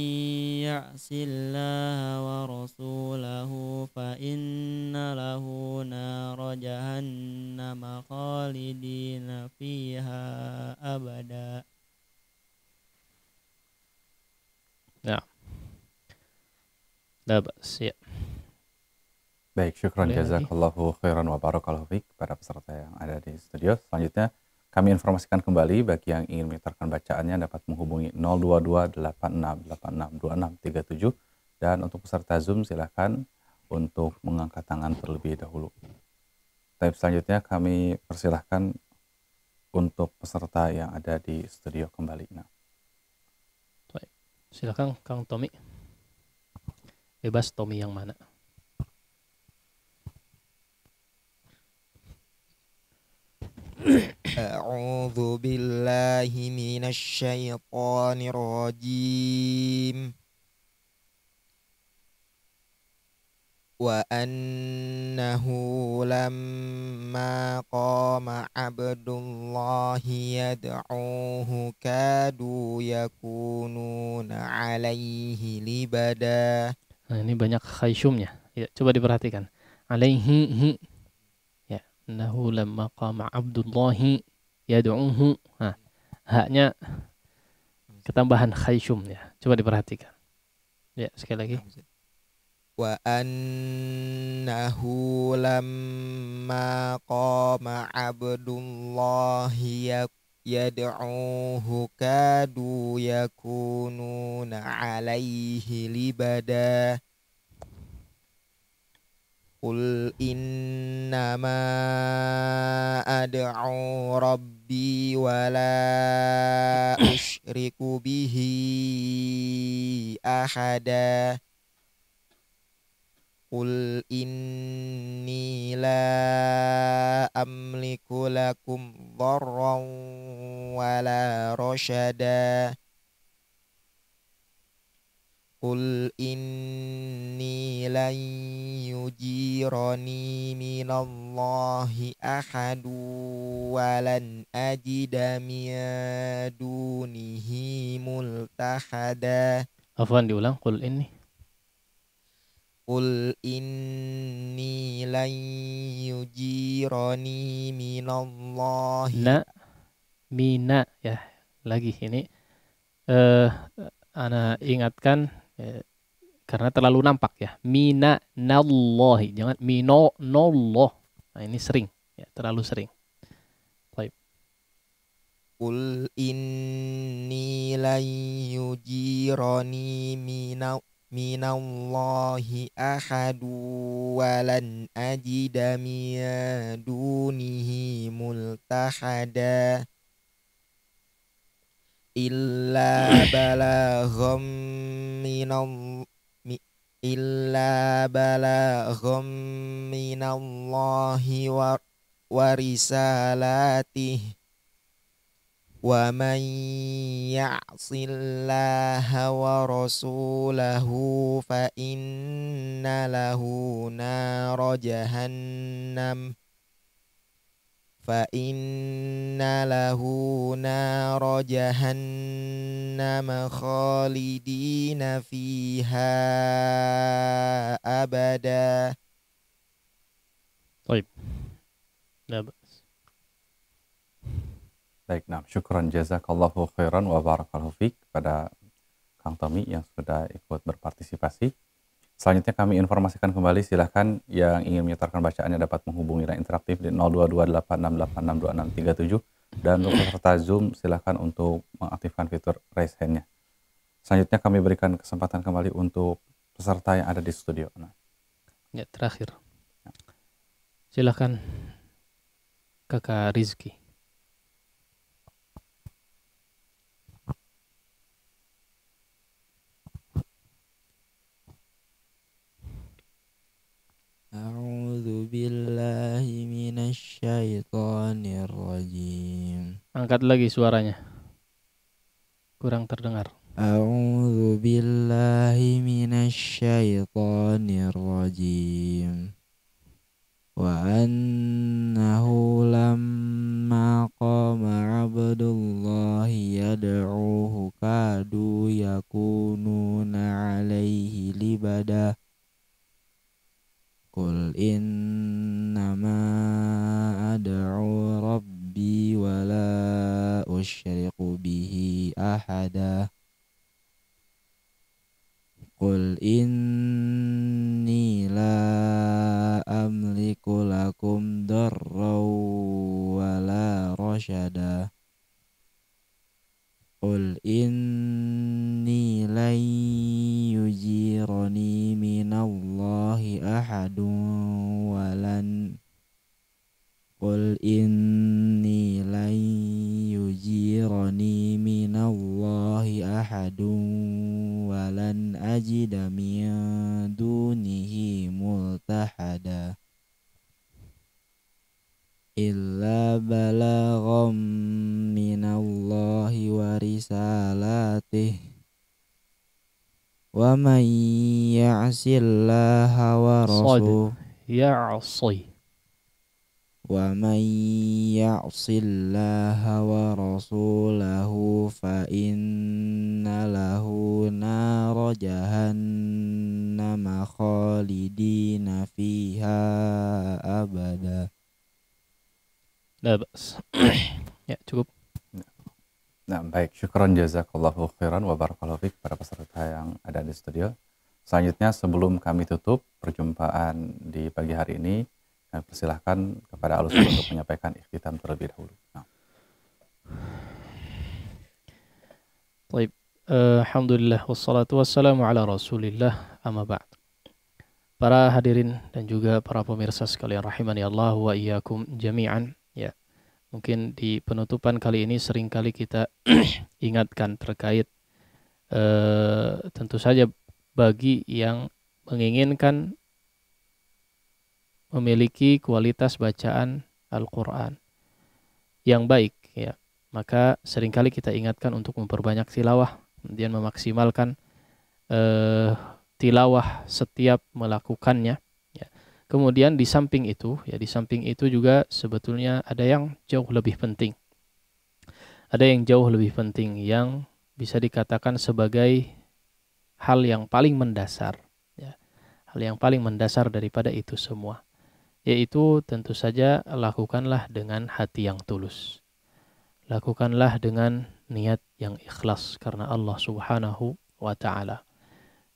ya'sillaha wa rasulahu fa inna lahu nara jahannama khalidina abada Nah. Dabas, ya. Baik, syukron ya, jazakallahu khairan wa barakallahu fiqh pada peserta yang ada di studio. Selanjutnya kami informasikan kembali bagi yang ingin menyertakan bacaannya dapat menghubungi 02286862637 dan untuk peserta Zoom silahkan untuk mengangkat tangan terlebih dahulu. Tapi selanjutnya kami persilahkan untuk peserta yang ada di studio kembali. Nah. Baik. Silakan Kang Tommy. Bebas Tommy yang mana? أعوذ بالله من الشيطان الرجيم وأنه لما قام عبد الله يدعوه كادوا يكونون عليه لبدا Nah, ini banyak khaysumnya. Ya, coba diperhatikan. Alaihi annahu lamma qama Abdullah yad'uhu. Nah, haknya ketambahan khayshum ya. Coba diperhatikan. Ya, sekali lagi. Wa annahu lamma qama Abdullah yad'uhu kadu yakununa alaihi libada. Qul innama ad'u rabbi wa la usyriku bihi ahada Qul inni la amliku lakum dharran wa la rasyada Qul inni lan yujirani minallahi ahadu walan ajida miyadunihi multahada Afwan diulang Qul inni Qul inni lan yujirani minallahi Na Mina ya lagi ini eh ana ingatkan Eh, karena terlalu nampak ya mina nallahi jangan mino nolloh nah ini sering ya terlalu sering Taib. Qul inni lan yujirani mina minallahi ahadu walan ajida min dunihi multahada illa balaghum minam illa balaghum minallahi wa warisalatihi wa man ya'sillaha wa rasulahu fa inna lahu nara jahannam فَإِنَّ لَهُ نَارَ جَهَنَّمَ خَالِدِينَ فِيهَا أَبَدًا طيب لا بأس Baik, nah, syukran jazakallahu khairan wa barakallahu fik pada Kang Tommy yang sudah ikut berpartisipasi. Selanjutnya kami informasikan kembali silahkan yang ingin menyetarkan bacaannya dapat menghubungi line interaktif di dan untuk peserta Zoom silahkan untuk mengaktifkan fitur raise hand-nya. Selanjutnya kami berikan kesempatan kembali untuk peserta yang ada di studio. Nah. Ya, terakhir. Silahkan Kakak Rizky. A'udzu billahi minasyaitonir rajim. Angkat lagi suaranya. Kurang terdengar. A'udzu billahi minasyaitonir rajim. Wa annahu lamma qama 'abdullahi yad'uhu kadu yakununa 'alaihi libada. Qul innama ad'u rabbi wa la usyriku bihi ahada Qul inni la amliku lakum darraw wa قل إني لن يجيرني من الله أحد ولن قل إني لن يجيرني من الله أحد ولن أجد من دونه ملتحداً illa balaghum minallahi wa risalatih wa may ya'sillaha wa rasuluhu ya'si wa may ya'sillaha wa rasulahu fa inna lahu nara jahannama fiha abada Nah, bas. ya, cukup. Ya. Nah, baik. Syukron jazakallahu khairan wa barakallahu fiik para peserta yang ada di studio. Selanjutnya sebelum kami tutup perjumpaan di pagi hari ini, kami persilahkan kepada Alus untuk menyampaikan ikhtitam terlebih dahulu. Nah. Baik. Eh, Alhamdulillah wassalatu wassalamu ala rasulillah amma ba'd Para hadirin dan juga para pemirsa sekalian rahimani Allah wa iyyakum jami'an mungkin di penutupan kali ini seringkali kita ingatkan terkait e, tentu saja bagi yang menginginkan memiliki kualitas bacaan Al-Qur'an yang baik ya. Maka seringkali kita ingatkan untuk memperbanyak tilawah, kemudian memaksimalkan e, tilawah setiap melakukannya Kemudian di samping itu, ya di samping itu juga sebetulnya ada yang jauh lebih penting. Ada yang jauh lebih penting yang bisa dikatakan sebagai hal yang paling mendasar, ya. Hal yang paling mendasar daripada itu semua, yaitu tentu saja lakukanlah dengan hati yang tulus. Lakukanlah dengan niat yang ikhlas karena Allah Subhanahu wa taala.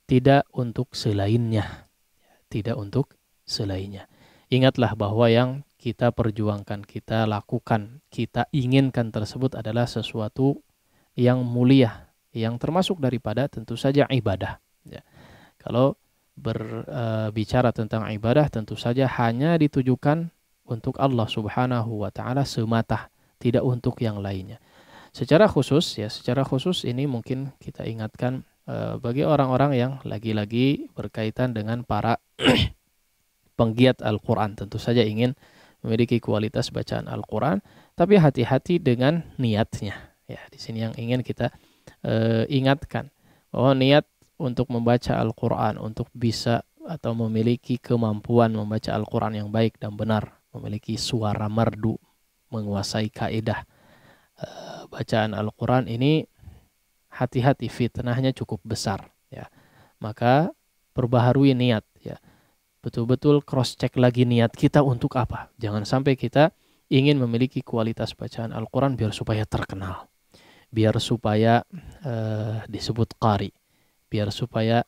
Tidak untuk selainnya, ya. tidak untuk selainnya. Ingatlah bahwa yang kita perjuangkan, kita lakukan, kita inginkan tersebut adalah sesuatu yang mulia, yang termasuk daripada tentu saja ibadah. Ya. Kalau berbicara eh, e, tentang ibadah tentu saja hanya ditujukan untuk Allah Subhanahu wa taala semata, tidak untuk yang lainnya. Secara khusus ya, secara khusus ini mungkin kita ingatkan e, bagi orang-orang yang lagi-lagi berkaitan dengan para penggiat Al-Quran tentu saja ingin memiliki kualitas bacaan Al-Quran, tapi hati-hati dengan niatnya. Ya, di sini yang ingin kita e, ingatkan bahwa niat untuk membaca Al-Quran, untuk bisa atau memiliki kemampuan membaca Al-Quran yang baik dan benar, memiliki suara merdu, menguasai kaedah e, eh, bacaan Al-Quran ini hati-hati fitnahnya cukup besar. Ya, maka perbaharui niat. Ya, betul-betul cross-check lagi niat kita untuk apa. Jangan sampai kita ingin memiliki kualitas bacaan Al-Quran biar supaya terkenal, biar supaya uh, disebut qari, biar supaya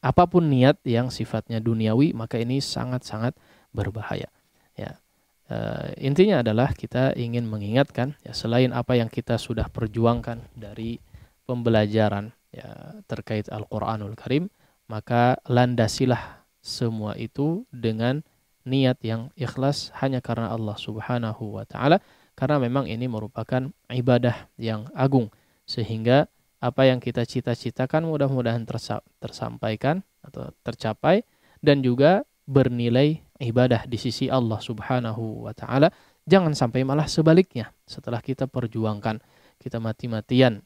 apapun niat yang sifatnya duniawi maka ini sangat-sangat berbahaya. Ya. Uh, intinya adalah kita ingin mengingatkan ya selain apa yang kita sudah perjuangkan dari pembelajaran ya terkait Al-Qur'anul Karim maka landasilah semua itu dengan niat yang ikhlas hanya karena Allah Subhanahu wa taala karena memang ini merupakan ibadah yang agung sehingga apa yang kita cita-citakan mudah-mudahan tersampaikan atau tercapai dan juga bernilai ibadah di sisi Allah Subhanahu wa taala jangan sampai malah sebaliknya setelah kita perjuangkan kita mati-matian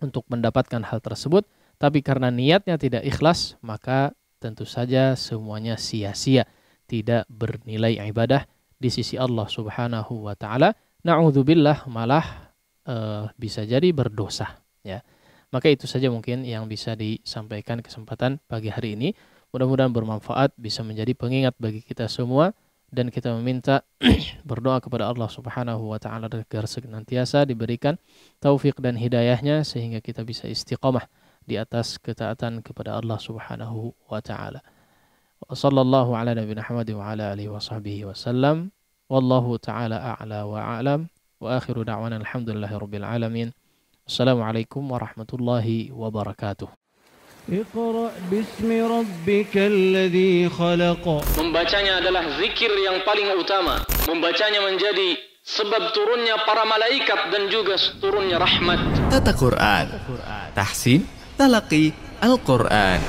untuk mendapatkan hal tersebut tapi karena niatnya tidak ikhlas maka tentu saja semuanya sia-sia, tidak bernilai ibadah di sisi Allah Subhanahu wa taala. Nauzubillah malah e, bisa jadi berdosa, ya. Maka itu saja mungkin yang bisa disampaikan kesempatan pagi hari ini. Mudah-mudahan bermanfaat, bisa menjadi pengingat bagi kita semua dan kita meminta berdoa kepada Allah Subhanahu wa taala agar senantiasa diberikan taufik dan hidayahnya sehingga kita bisa istiqomah di atas ketaatan kepada Allah Subhanahu wa taala. Wassallallahu ala nabiyina Muhammad wa ala alihi wa sahbihi wa sallam. Wallahu taala a'la wa a'lam. Wa akhiru da'wana alhamdulillahi rabbil alamin. Assalamualaikum warahmatullahi wabarakatuh. Iqra bismi rabbikal ladzi khalaq. Membacanya adalah zikir yang paling utama. Membacanya menjadi sebab turunnya para malaikat dan juga turunnya rahmat. Tata Quran. Tahsin تلقي القرآن